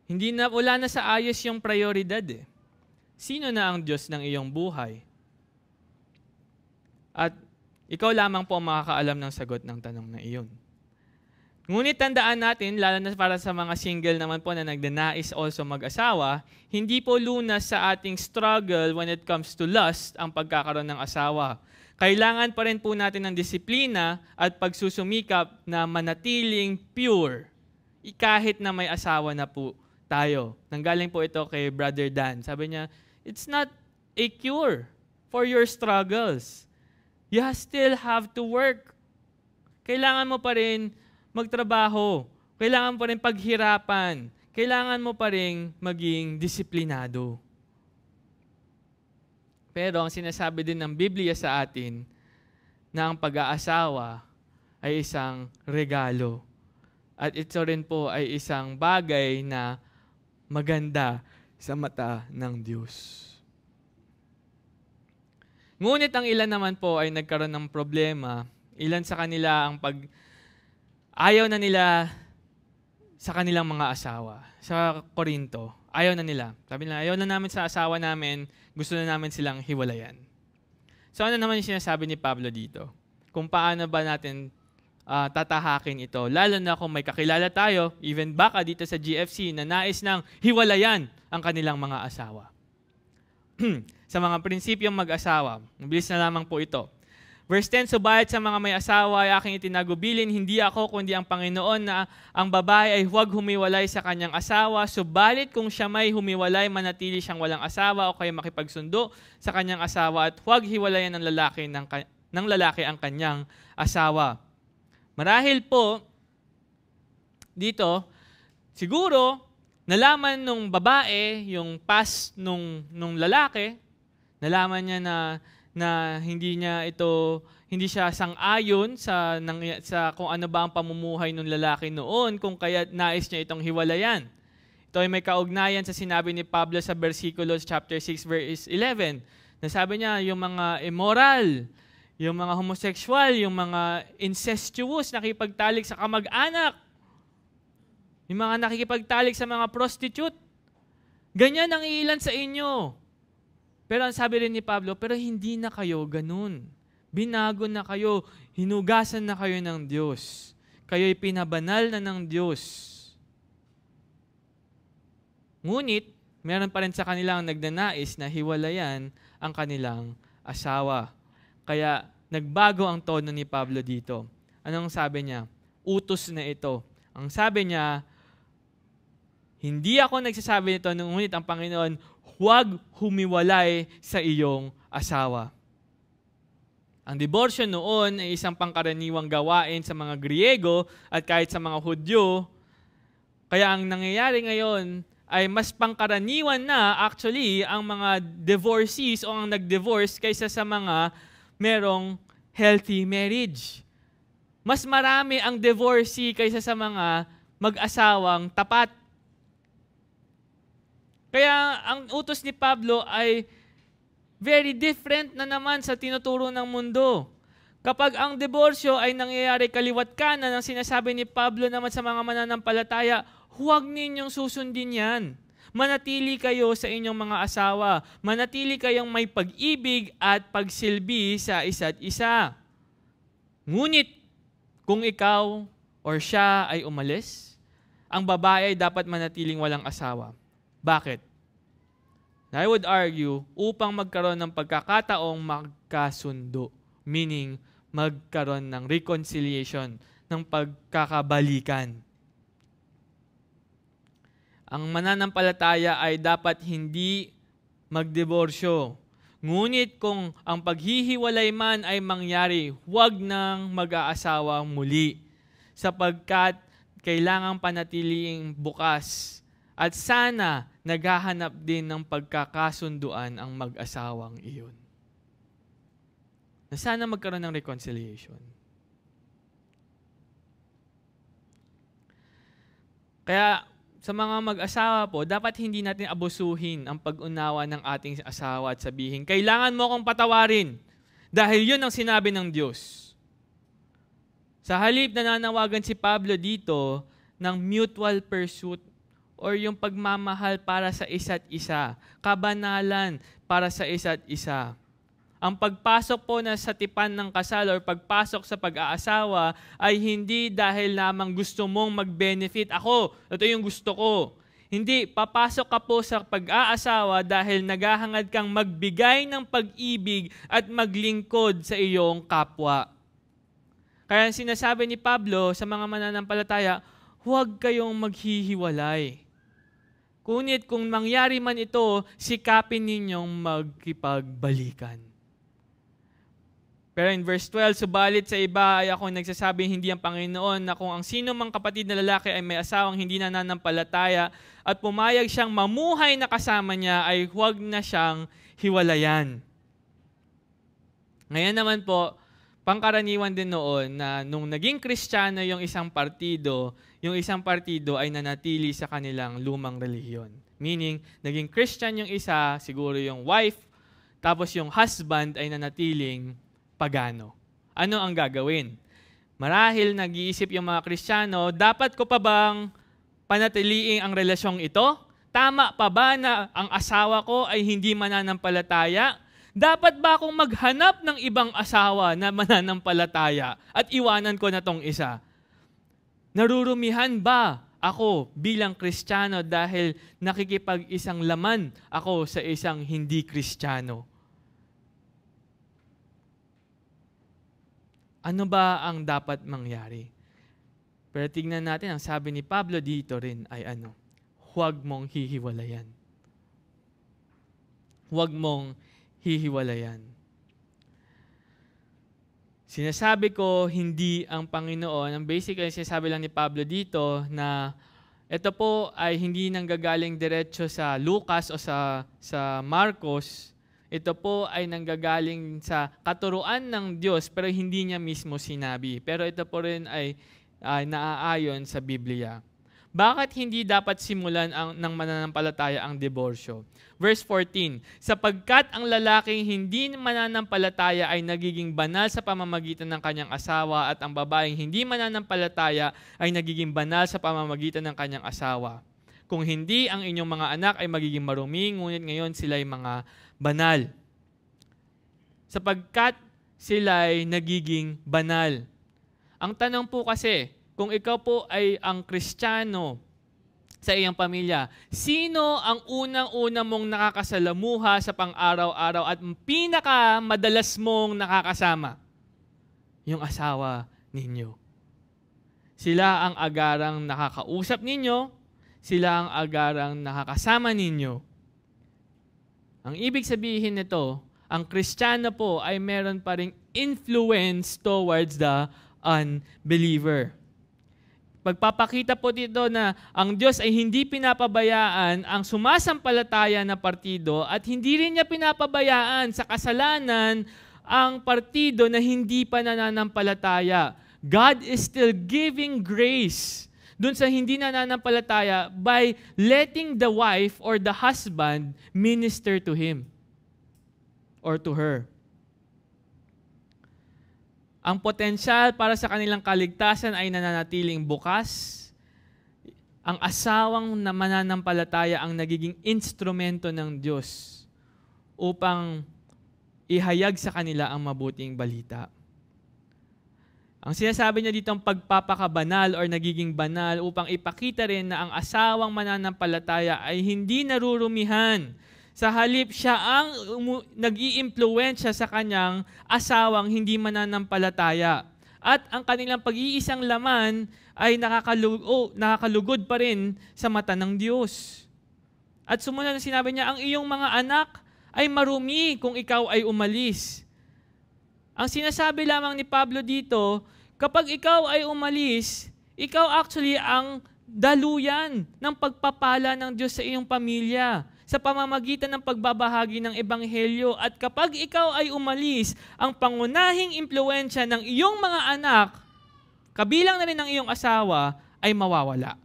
Hindi na, wala na sa ayos yung prioridad eh sino na ang Diyos ng iyong buhay? At ikaw lamang po ang makakaalam ng sagot ng tanong na iyon. Ngunit tandaan natin, lalo na para sa mga single naman po na nagdanais also mag-asawa, hindi po lunas sa ating struggle when it comes to lust ang pagkakaroon ng asawa. Kailangan pa rin po natin ng disiplina at pagsusumikap na manatiling pure kahit na may asawa na po tayo. Nanggaling po ito kay Brother Dan. Sabi niya, It's not a cure for your struggles. You still have to work. Kailangan mo pa rin magtrabaho. Kailangan mo pa rin paghirapan. Kailangan mo pa rin maging disiplinado. Pero ang sinasabi din ng Biblia sa atin na ang pag-aasawa ay isang regalo. At ito rin po ay isang bagay na maganda sa mata ng Diyos. Ngunit ang ilan naman po ay nagkaroon ng problema. Ilan sa kanila ang pag ayaw na nila sa kanilang mga asawa. Sa Korinto, ayaw na nila. Sabi nila, ayaw na namin sa asawa namin, gusto na namin silang hiwalayan. So ano naman yung sinasabi ni Pablo dito? Kung paano ba natin uh, tatahakin ito? Lalo na kung may kakilala tayo, even baka dito sa GFC, na nais ng hiwalayan ang kanilang mga asawa. sa mga prinsipyong mag-asawa, mabilis na lamang po ito. Verse 10, Subayat sa mga may asawa ay aking itinagubilin, hindi ako kundi ang Panginoon na ang babae ay huwag humiwalay sa kanyang asawa, subalit kung siya may humiwalay, manatili siyang walang asawa o kaya makipagsundo sa kanyang asawa at huwag hiwalayan ng lalaki, ng, ng lalaki ang kanyang asawa. Marahil po, dito, siguro, Nalaman nung babae yung past nung nung lalaki, nalaman niya na na hindi niya ito hindi siya sang-ayon sa nang, sa kung ano ba ang pamumuhay ng lalaki noon kung kaya nais niya itong hiwalayan. Ito ay may kaugnayan sa sinabi ni Pablo sa bersikulo chapter 6 verse 11. Nasabi niya yung mga immoral, yung mga homosexual, yung mga incestuous, nakipagtalik sa kamag-anak, yung mga nakikipagtalik sa mga prostitute. Ganyan ang ilan sa inyo. Pero ang sabi rin ni Pablo, pero hindi na kayo ganun. Binago na kayo, hinugasan na kayo ng Diyos. Kayo'y pinabanal na ng Diyos. Ngunit, meron pa rin sa kanilang nagnanais na hiwalayan ang kanilang asawa. Kaya nagbago ang tono ni Pablo dito. Anong sabi niya? Utos na ito. Ang sabi niya, hindi ako nagsasabi nito, ngunit ang Panginoon, huwag humiwalay sa iyong asawa. Ang diborsyo noon ay isang pangkaraniwang gawain sa mga Griego at kahit sa mga Hudyo. Kaya ang nangyayari ngayon ay mas pangkaraniwan na actually ang mga divorcees o ang nag-divorce kaysa sa mga merong healthy marriage. Mas marami ang divorcee kaysa sa mga mag-asawang tapat. Kaya ang utos ni Pablo ay very different na naman sa tinuturo ng mundo. Kapag ang diborsyo ay nangyayari kaliwat kanan, ng sinasabi ni Pablo naman sa mga mananampalataya, huwag ninyong susundin yan. Manatili kayo sa inyong mga asawa. Manatili kayong may pag-ibig at pagsilbi sa isa't isa. Ngunit, kung ikaw or siya ay umalis, ang babae ay dapat manatiling walang asawa. Bakit? I would argue, upang magkaroon ng pagkakataong magkasundo. Meaning, magkaroon ng reconciliation, ng pagkakabalikan. Ang mananampalataya ay dapat hindi magdiborsyo. Ngunit kung ang paghihiwalay man ay mangyari, huwag nang mag-aasawa muli sapagkat kailangang panatiliing bukas at sana naghahanap din ng pagkakasunduan ang mag-asawang iyon. Na sana magkaroon ng reconciliation. Kaya sa mga mag-asawa po, dapat hindi natin abusuhin ang pag-unawa ng ating asawa at sabihin, kailangan mo akong patawarin dahil yun ang sinabi ng Diyos. Sa halip, nananawagan si Pablo dito ng mutual pursuit or yung pagmamahal para sa isa't isa, kabanalan para sa isa't isa. Ang pagpasok po na sa tipan ng kasal or pagpasok sa pag-aasawa ay hindi dahil lamang gusto mong mag-benefit ako. Ito yung gusto ko. Hindi, papasok ka po sa pag-aasawa dahil naghahangad kang magbigay ng pag-ibig at maglingkod sa iyong kapwa. Kaya sinasabi ni Pablo sa mga mananampalataya, huwag kayong maghihiwalay. Kunit kung mangyari man ito, sikapin ninyong magkipagbalikan. Pero in verse 12, subalit sa iba ay ako nagsasabi hindi ang Panginoon na kung ang sino mang kapatid na lalaki ay may asawang hindi nananampalataya at pumayag siyang mamuhay na kasama niya ay huwag na siyang hiwalayan. Ngayon naman po, pangkaraniwan din noon na nung naging kristyano yung isang partido, yung isang partido ay nanatili sa kanilang lumang relihiyon. Meaning, naging Christian yung isa, siguro yung wife, tapos yung husband ay nanatiling pagano. Ano ang gagawin? Marahil nag-iisip yung mga Kristiyano, dapat ko pa bang panatiliin ang relasyong ito? Tama pa ba na ang asawa ko ay hindi mananampalataya? Dapat ba akong maghanap ng ibang asawa na mananampalataya at iwanan ko na tong isa? Narurumihan ba ako bilang Kristiyano dahil nakikipag-isang laman ako sa isang hindi Kristiyano? Ano ba ang dapat mangyari? Pero tingnan natin, ang sabi ni Pablo dito rin ay ano, huwag mong hihiwalayan. Huwag mong yan. Sinasabi ko, hindi ang Panginoon. Ang basically, sinasabi lang ni Pablo dito na ito po ay hindi nanggagaling diretso sa Lucas o sa, sa Marcos. Ito po ay nanggagaling sa katuruan ng Diyos pero hindi niya mismo sinabi. Pero ito po rin ay, ay naaayon sa Biblia. Bakit hindi dapat simulan ang, ng mananampalataya ang diborsyo? Verse 14, Sapagkat ang lalaking hindi mananampalataya ay nagiging banal sa pamamagitan ng kanyang asawa at ang babaeng hindi mananampalataya ay nagiging banal sa pamamagitan ng kanyang asawa. Kung hindi, ang inyong mga anak ay magiging marumi, ngunit ngayon sila ay mga banal. Sapagkat sila ay nagiging banal. Ang tanong po kasi, kung ikaw po ay ang Kristiyano sa iyong pamilya, sino ang unang unang mong nakakasalamuha sa pang-araw-araw at pinaka madalas mong nakakasama? Yung asawa ninyo. Sila ang agarang nakakausap ninyo, sila ang agarang nakakasama ninyo. Ang ibig sabihin nito, ang Kristiyano po ay meron pa ring influence towards the unbeliever. Magpapakita po dito na ang Diyos ay hindi pinapabayaan ang sumasampalataya na partido at hindi rin niya pinapabayaan sa kasalanan ang partido na hindi pa nananampalataya. God is still giving grace dun sa hindi nananampalataya by letting the wife or the husband minister to him or to her. Ang potensyal para sa kanilang kaligtasan ay nananatiling bukas. Ang asawang na mananampalataya ang nagiging instrumento ng Diyos upang ihayag sa kanila ang mabuting balita. Ang sinasabi niya dito ang pagpapakabanal or nagiging banal upang ipakita rin na ang asawang mananampalataya ay hindi narurumihan sa halip siya ang umu- nag iimpluwensya sa kanyang asawang hindi mananampalataya. At ang kanilang pag-iisang laman ay nakakalug- oh, nakakalugod pa rin sa mata ng Diyos. At sumunod na sinabi niya, ang iyong mga anak ay marumi kung ikaw ay umalis. Ang sinasabi lamang ni Pablo dito, kapag ikaw ay umalis, ikaw actually ang daluyan ng pagpapala ng Diyos sa iyong pamilya sa pamamagitan ng pagbabahagi ng ebanghelyo at kapag ikaw ay umalis, ang pangunahing impluensya ng iyong mga anak, kabilang na rin ng iyong asawa, ay mawawala.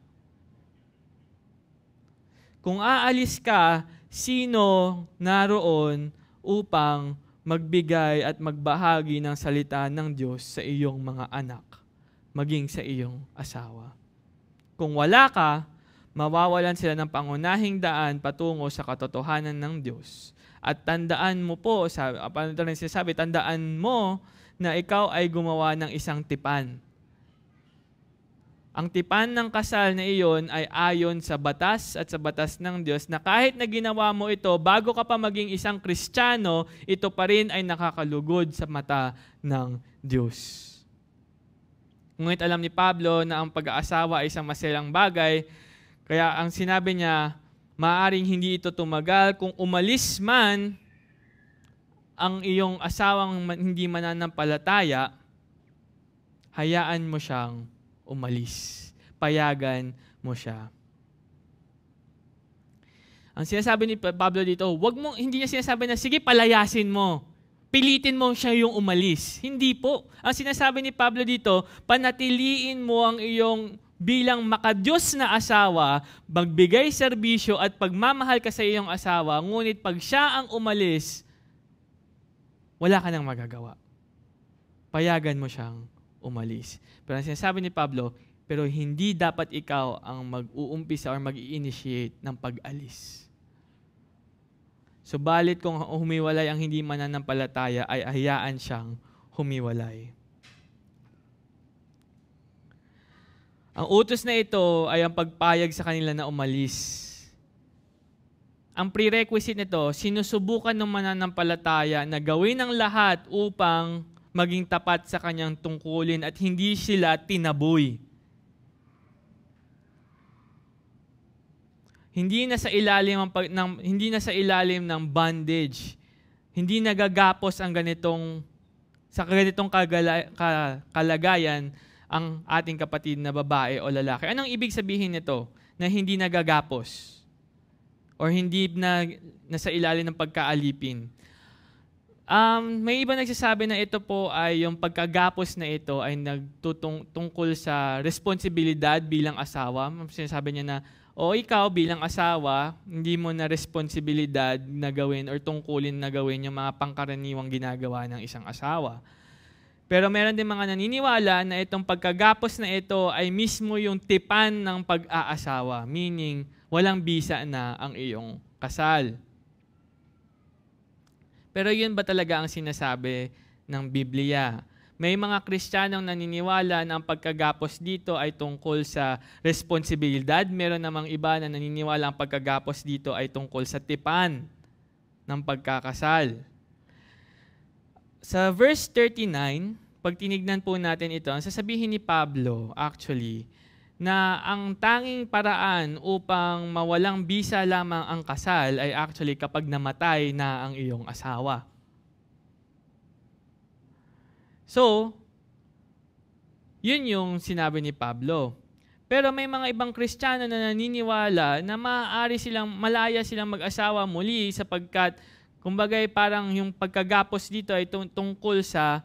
Kung aalis ka, sino naroon upang magbigay at magbahagi ng salita ng Diyos sa iyong mga anak, maging sa iyong asawa. Kung wala ka, mawawalan sila ng pangunahing daan patungo sa katotohanan ng Diyos. At tandaan mo po, sabi, ah, paano ito rin sinasabi, tandaan mo na ikaw ay gumawa ng isang tipan. Ang tipan ng kasal na iyon ay ayon sa batas at sa batas ng Diyos na kahit na ginawa mo ito, bago ka pa maging isang Kristiyano, ito pa rin ay nakakalugod sa mata ng Diyos. Ngunit alam ni Pablo na ang pag-aasawa ay isang maselang bagay, kaya ang sinabi niya, maaring hindi ito tumagal kung umalis man ang iyong asawang hindi mananampalataya, hayaan mo siyang umalis. Payagan mo siya. Ang sinasabi ni Pablo dito, wag mo, hindi niya sinasabi na, sige, palayasin mo. Pilitin mo siya yung umalis. Hindi po. Ang sinasabi ni Pablo dito, panatiliin mo ang iyong bilang makadyos na asawa, magbigay serbisyo at pagmamahal ka sa iyong asawa, ngunit pag siya ang umalis, wala ka nang magagawa. Payagan mo siyang umalis. Pero ang sinasabi ni Pablo, pero hindi dapat ikaw ang mag-uumpisa or mag-initiate ng pag-alis. Subalit so, kung humiwalay ang hindi mananampalataya, ay ahayaan siyang humiwalay. Ang utos na ito ay ang pagpayag sa kanila na umalis. Ang prerequisite nito, sinusubukan ng mananampalataya na gawin ang lahat upang maging tapat sa kanyang tungkulin at hindi sila tinaboy. Hindi na sa ilalim ng, ng hindi na sa ilalim ng bondage. Hindi nagagapos ang ganitong sa ganitong kagala, ka, kalagayan ang ating kapatid na babae o lalaki. Anong ibig sabihin nito? Na hindi nagagapos or hindi na nasa ilalim ng pagkaalipin. Um, may iba nagsasabi na ito po ay yung pagkagapos na ito ay nagtutungkol sa responsibilidad bilang asawa. Sinasabi niya na, o ikaw bilang asawa, hindi mo na responsibilidad na gawin or tungkulin na gawin yung mga pangkaraniwang ginagawa ng isang asawa. Pero meron din mga naniniwala na itong pagkagapos na ito ay mismo yung tipan ng pag-aasawa, meaning walang bisa na ang iyong kasal. Pero yun ba talaga ang sinasabi ng Biblia? May mga Kristiyanong naniniwala na ang pagkagapos dito ay tungkol sa responsibilidad. Meron namang iba na naniniwala ang pagkagapos dito ay tungkol sa tipan ng pagkakasal. Sa verse 39, pag tinignan po natin ito, ang sasabihin ni Pablo actually na ang tanging paraan upang mawalang bisa lamang ang kasal ay actually kapag namatay na ang iyong asawa. So, yun yung sinabi ni Pablo. Pero may mga ibang Kristiyano na naniniwala na maaari silang malaya silang mag-asawa muli sapagkat Kumbaga parang yung pagkagapos dito ay tungkol sa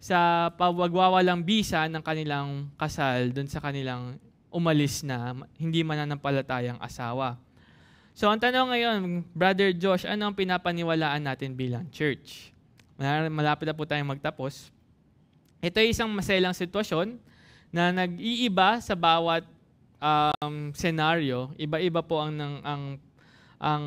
sa pagwagwawalang bisa ng kanilang kasal doon sa kanilang umalis na hindi mananampalatayang asawa. So ang tanong ngayon, Brother Josh, ano ang pinapaniwalaan natin bilang church? Malapit na po tayong magtapos. Ito ay isang maselang sitwasyon na nag-iiba sa bawat um, senaryo. Iba-iba po ang, ang, ang, ang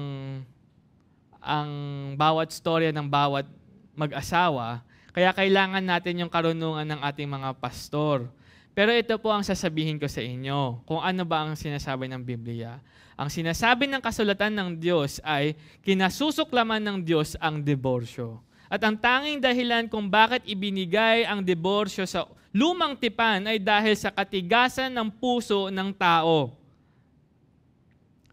ang bawat storya ng bawat mag-asawa, kaya kailangan natin yung karunungan ng ating mga pastor. Pero ito po ang sasabihin ko sa inyo, kung ano ba ang sinasabi ng Biblia. Ang sinasabi ng kasulatan ng Diyos ay kinasusuklaman ng Diyos ang diborsyo. At ang tanging dahilan kung bakit ibinigay ang diborsyo sa lumang tipan ay dahil sa katigasan ng puso ng tao.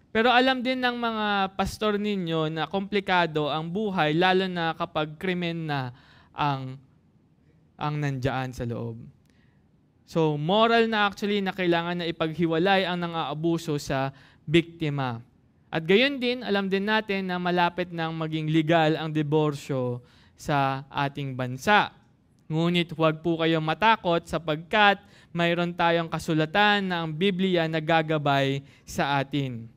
Pero alam din ng mga pastor ninyo na komplikado ang buhay lalo na kapag krimen na ang ang nandiyan sa loob. So, moral na actually na kailangan na ipaghiwalay ang nang-aabuso sa biktima. At gayon din, alam din natin na malapit nang maging legal ang diborsyo sa ating bansa. Ngunit huwag po kayong matakot sapagkat mayroon tayong kasulatan na ang Biblia gagabay sa atin.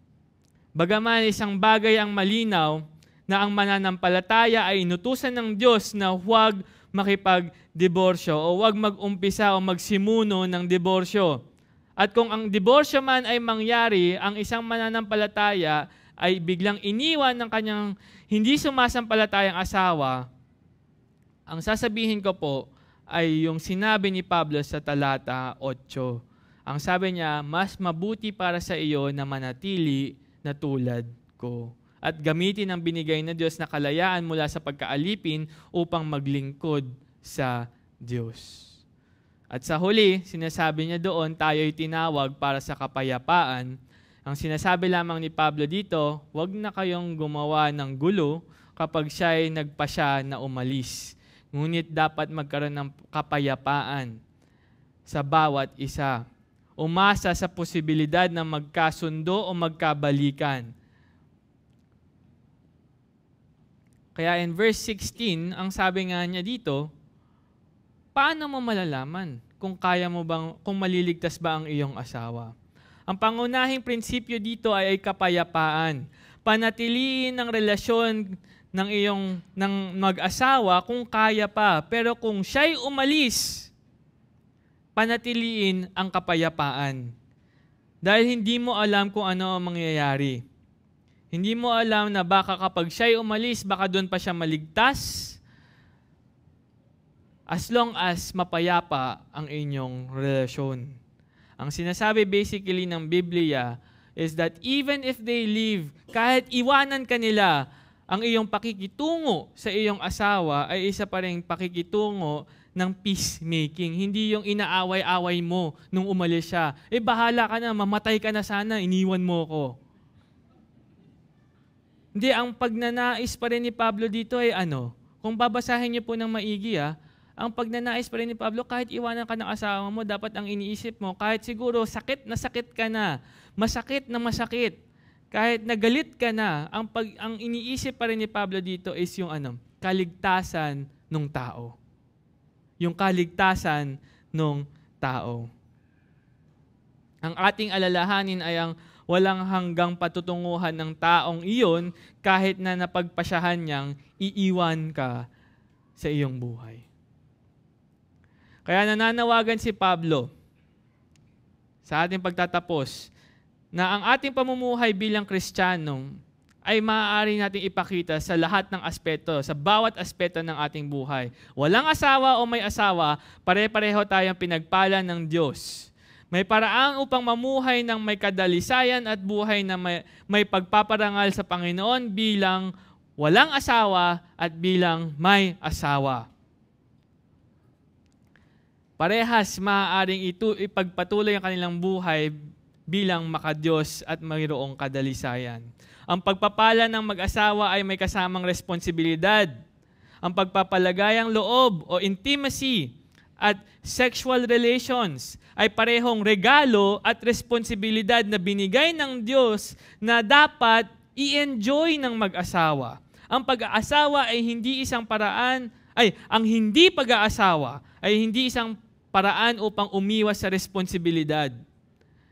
Bagaman isang bagay ang malinaw na ang mananampalataya ay inutusan ng Diyos na huwag makipag-diborsyo o huwag mag-umpisa o magsimuno ng diborsyo. At kung ang diborsyo man ay mangyari, ang isang mananampalataya ay biglang iniwan ng kanyang hindi sumasampalatayang asawa, ang sasabihin ko po ay yung sinabi ni Pablo sa talata 8. Ang sabi niya, mas mabuti para sa iyo na manatili na tulad ko at gamitin ang binigay na Diyos na kalayaan mula sa pagkaalipin upang maglingkod sa Diyos. At sa huli, sinasabi niya doon, tayo'y tinawag para sa kapayapaan. Ang sinasabi lamang ni Pablo dito, huwag na kayong gumawa ng gulo kapag siya'y nagpasya na umalis. Ngunit dapat magkaroon ng kapayapaan sa bawat isa umasa sa posibilidad na magkasundo o magkabalikan. Kaya in verse 16, ang sabi nga niya dito, paano mo malalaman kung kaya mo bang kung maliligtas ba ang iyong asawa? Ang pangunahing prinsipyo dito ay, ay kapayapaan. Panatiliin ang relasyon ng iyong ng mag-asawa kung kaya pa. Pero kung siya'y umalis panatiliin ang kapayapaan. Dahil hindi mo alam kung ano ang mangyayari. Hindi mo alam na baka kapag siya'y umalis, baka doon pa siya maligtas. As long as mapayapa ang inyong relasyon. Ang sinasabi basically ng Biblia is that even if they leave, kahit iwanan kanila, ang iyong pakikitungo sa iyong asawa ay isa pa rin pakikitungo ng peacemaking. Hindi yung inaaway-away mo nung umalis siya. Eh bahala ka na, mamatay ka na sana, iniwan mo ko. Hindi, ang pagnanais pa rin ni Pablo dito ay ano? Kung babasahin niyo po ng maigi ah, ang pagnanais pa rin ni Pablo, kahit iwanan ka ng asawa mo, dapat ang iniisip mo, kahit siguro sakit na sakit ka na, masakit na masakit, kahit nagalit ka na, ang, pag, ang iniisip pa rin ni Pablo dito is yung ano, kaligtasan ng tao yung kaligtasan ng tao. Ang ating alalahanin ay ang walang hanggang patutunguhan ng taong iyon kahit na napagpasyahan niyang iiwan ka sa iyong buhay. Kaya nananawagan si Pablo sa ating pagtatapos na ang ating pamumuhay bilang Kristiyanong ay maaari nating ipakita sa lahat ng aspeto, sa bawat aspeto ng ating buhay. Walang asawa o may asawa, pare-pareho tayong pinagpala ng Diyos. May paraan upang mamuhay ng may kadalisayan at buhay na may, may pagpaparangal sa Panginoon bilang walang asawa at bilang may asawa. Parehas maaaring ito, ipagpatuloy ang kanilang buhay bilang makadiyos at mayroong kadalisayan. Ang pagpapala ng mag-asawa ay may kasamang responsibilidad. Ang pagpapalagay ang loob o intimacy at sexual relations ay parehong regalo at responsibilidad na binigay ng Diyos na dapat i-enjoy ng mag-asawa. Ang pag-aasawa ay hindi isang paraan, ay ang hindi pag-aasawa ay hindi isang paraan upang umiwas sa responsibilidad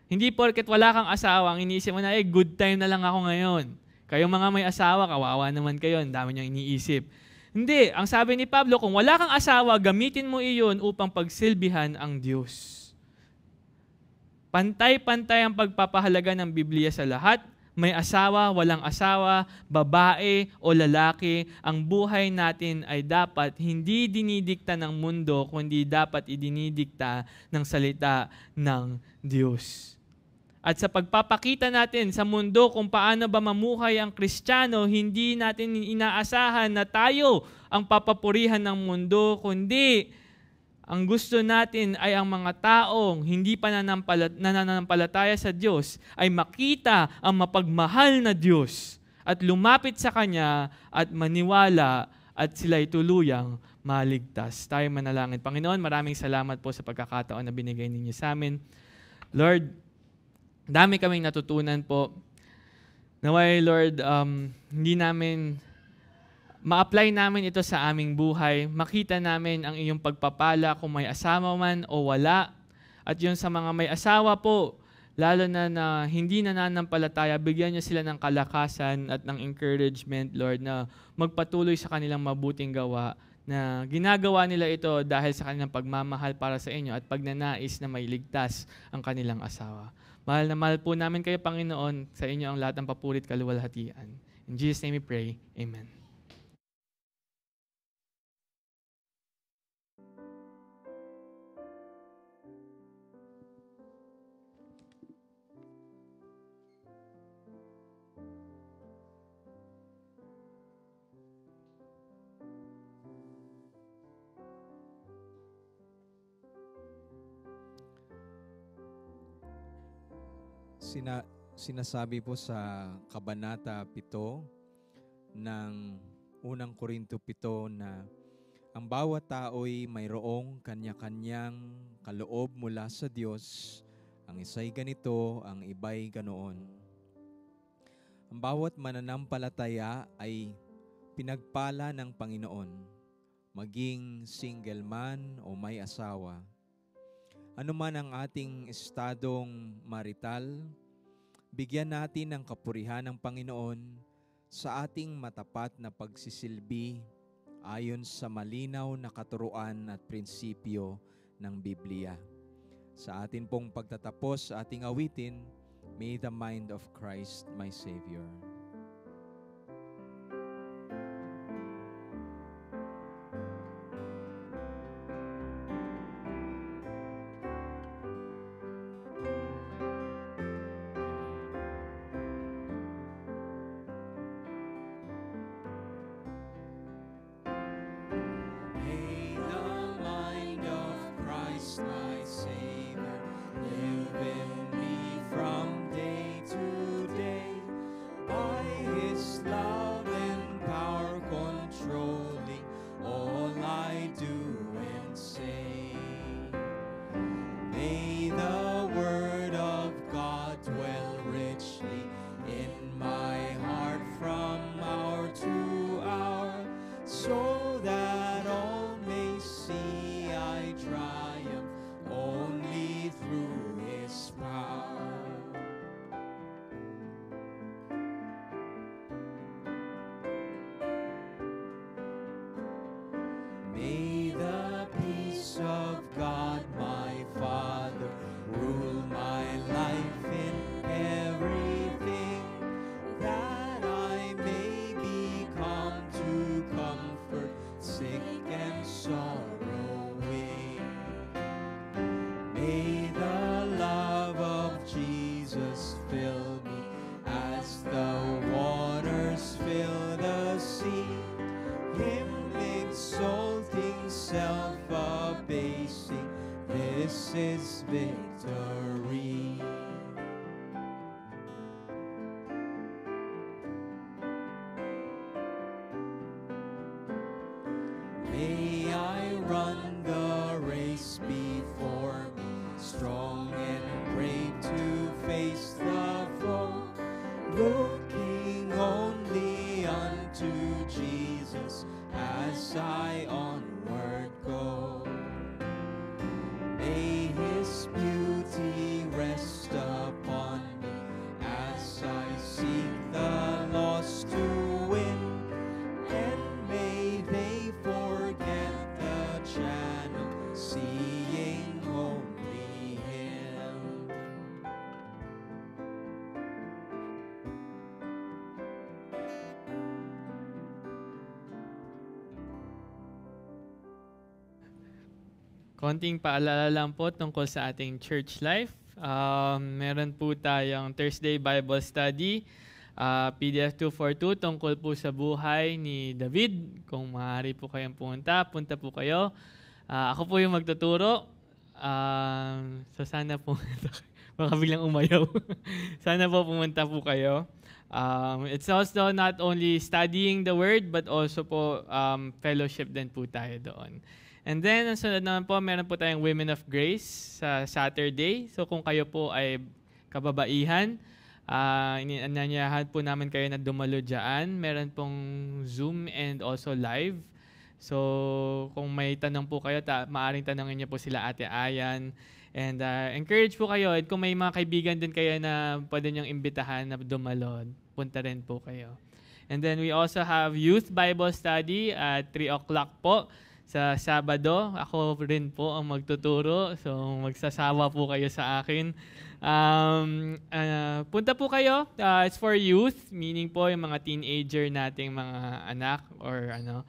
hindi porket wala kang asawa, ang iniisip mo na, eh, good time na lang ako ngayon. Kayong mga may asawa, kawawa naman kayo, ang dami niyang iniisip. Hindi, ang sabi ni Pablo, kung wala kang asawa, gamitin mo iyon upang pagsilbihan ang Diyos. Pantay-pantay ang pagpapahalaga ng Biblia sa lahat. May asawa, walang asawa, babae o lalaki, ang buhay natin ay dapat hindi dinidikta ng mundo, kundi dapat idinidikta ng salita ng Diyos. At sa pagpapakita natin sa mundo kung paano ba mamuhay ang Kristiyano, hindi natin inaasahan na tayo ang papapurihan ng mundo, kundi ang gusto natin ay ang mga taong hindi pa nananampalataya sa Diyos ay makita ang mapagmahal na Diyos at lumapit sa Kanya at maniwala at sila'y tuluyang maligtas. Tayo manalangin. Panginoon, maraming salamat po sa pagkakataon na binigay ninyo sa amin. Lord, dami kaming natutunan po. Naway, Lord, um, hindi namin, ma-apply namin ito sa aming buhay. Makita namin ang iyong pagpapala kung may asawa man o wala. At yun sa mga may asawa po, lalo na na hindi nananampalataya, bigyan niyo sila ng kalakasan at ng encouragement, Lord, na magpatuloy sa kanilang mabuting gawa na ginagawa nila ito dahil sa kanilang pagmamahal para sa inyo at pagnanais na may ligtas ang kanilang asawa. Mahal na mahal po namin kayo, Panginoon. Sa inyo ang lahat ng papulit kaluwalhatian. In Jesus' name we pray. Amen. sina, sinasabi po sa Kabanata 7 ng unang Korinto 7 na ang bawat tao'y mayroong kanya-kanyang kaloob mula sa Diyos. Ang isa'y ganito, ang iba'y ganoon. Ang bawat mananampalataya ay pinagpala ng Panginoon, maging single man o may asawa. Ano man ang ating estadong marital, bigyan natin ng kapurihan ng Panginoon sa ating matapat na pagsisilbi ayon sa malinaw na katuruan at prinsipyo ng Biblia. Sa atin pong pagtatapos ating awitin, May the mind of Christ my Savior. konting paalala lang po tungkol sa ating church life. Um, meron po tayong Thursday Bible Study, uh, PDF 242 tungkol po sa buhay ni David. Kung maaari po kayong pumunta, punta po kayo. Uh, ako po yung magtuturo. Um, so sana po, baka biglang umayaw. sana po pumunta po kayo. Um, it's also not only studying the Word, but also po um, fellowship din po tayo doon. And then, ang sunod naman po, meron po tayong Women of Grace sa Saturday. So kung kayo po ay kababaihan, uh, ah, inananyahan po namin kayo na dumalo dyan. Meron pong Zoom and also live. So kung may tanong po kayo, ta- maaring tanongin niyo po sila Ate Ayan. And uh, encourage po kayo. At kung may mga kaibigan din kayo na pwede niyong imbitahan na dumalo, punta rin po kayo. And then we also have Youth Bible Study at 3 o'clock po. Sa Sabado, ako rin po ang magtuturo. So, magsasawa po kayo sa akin. Um, uh, punta po kayo. Uh, it's for youth, meaning po yung mga teenager nating mga anak or ano.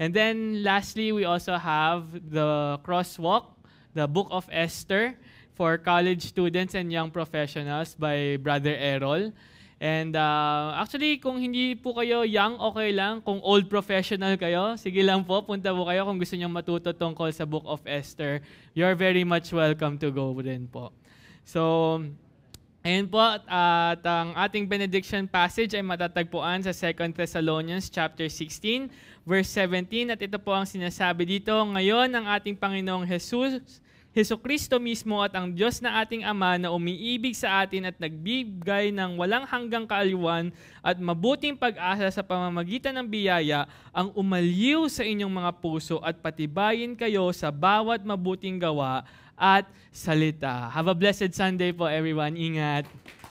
And then lastly, we also have the crosswalk, the Book of Esther for college students and young professionals by Brother Errol. And uh, actually, kung hindi po kayo young, okay lang. Kung old professional kayo, sige lang po, punta po kayo kung gusto niyong matuto tungkol sa Book of Esther. You're very much welcome to go rin po. So, ayan po, at ang ating benediction passage ay matatagpuan sa 2 Thessalonians chapter 16, verse 17. At ito po ang sinasabi dito, Ngayon, ang ating Panginoong Jesus, Heso Kristo mismo at ang Diyos na ating Ama na umiibig sa atin at nagbigay ng walang hanggang kaaliwan at mabuting pag-asa sa pamamagitan ng biyaya ang umaliw sa inyong mga puso at patibayin kayo sa bawat mabuting gawa at salita. Have a blessed Sunday po everyone. Ingat!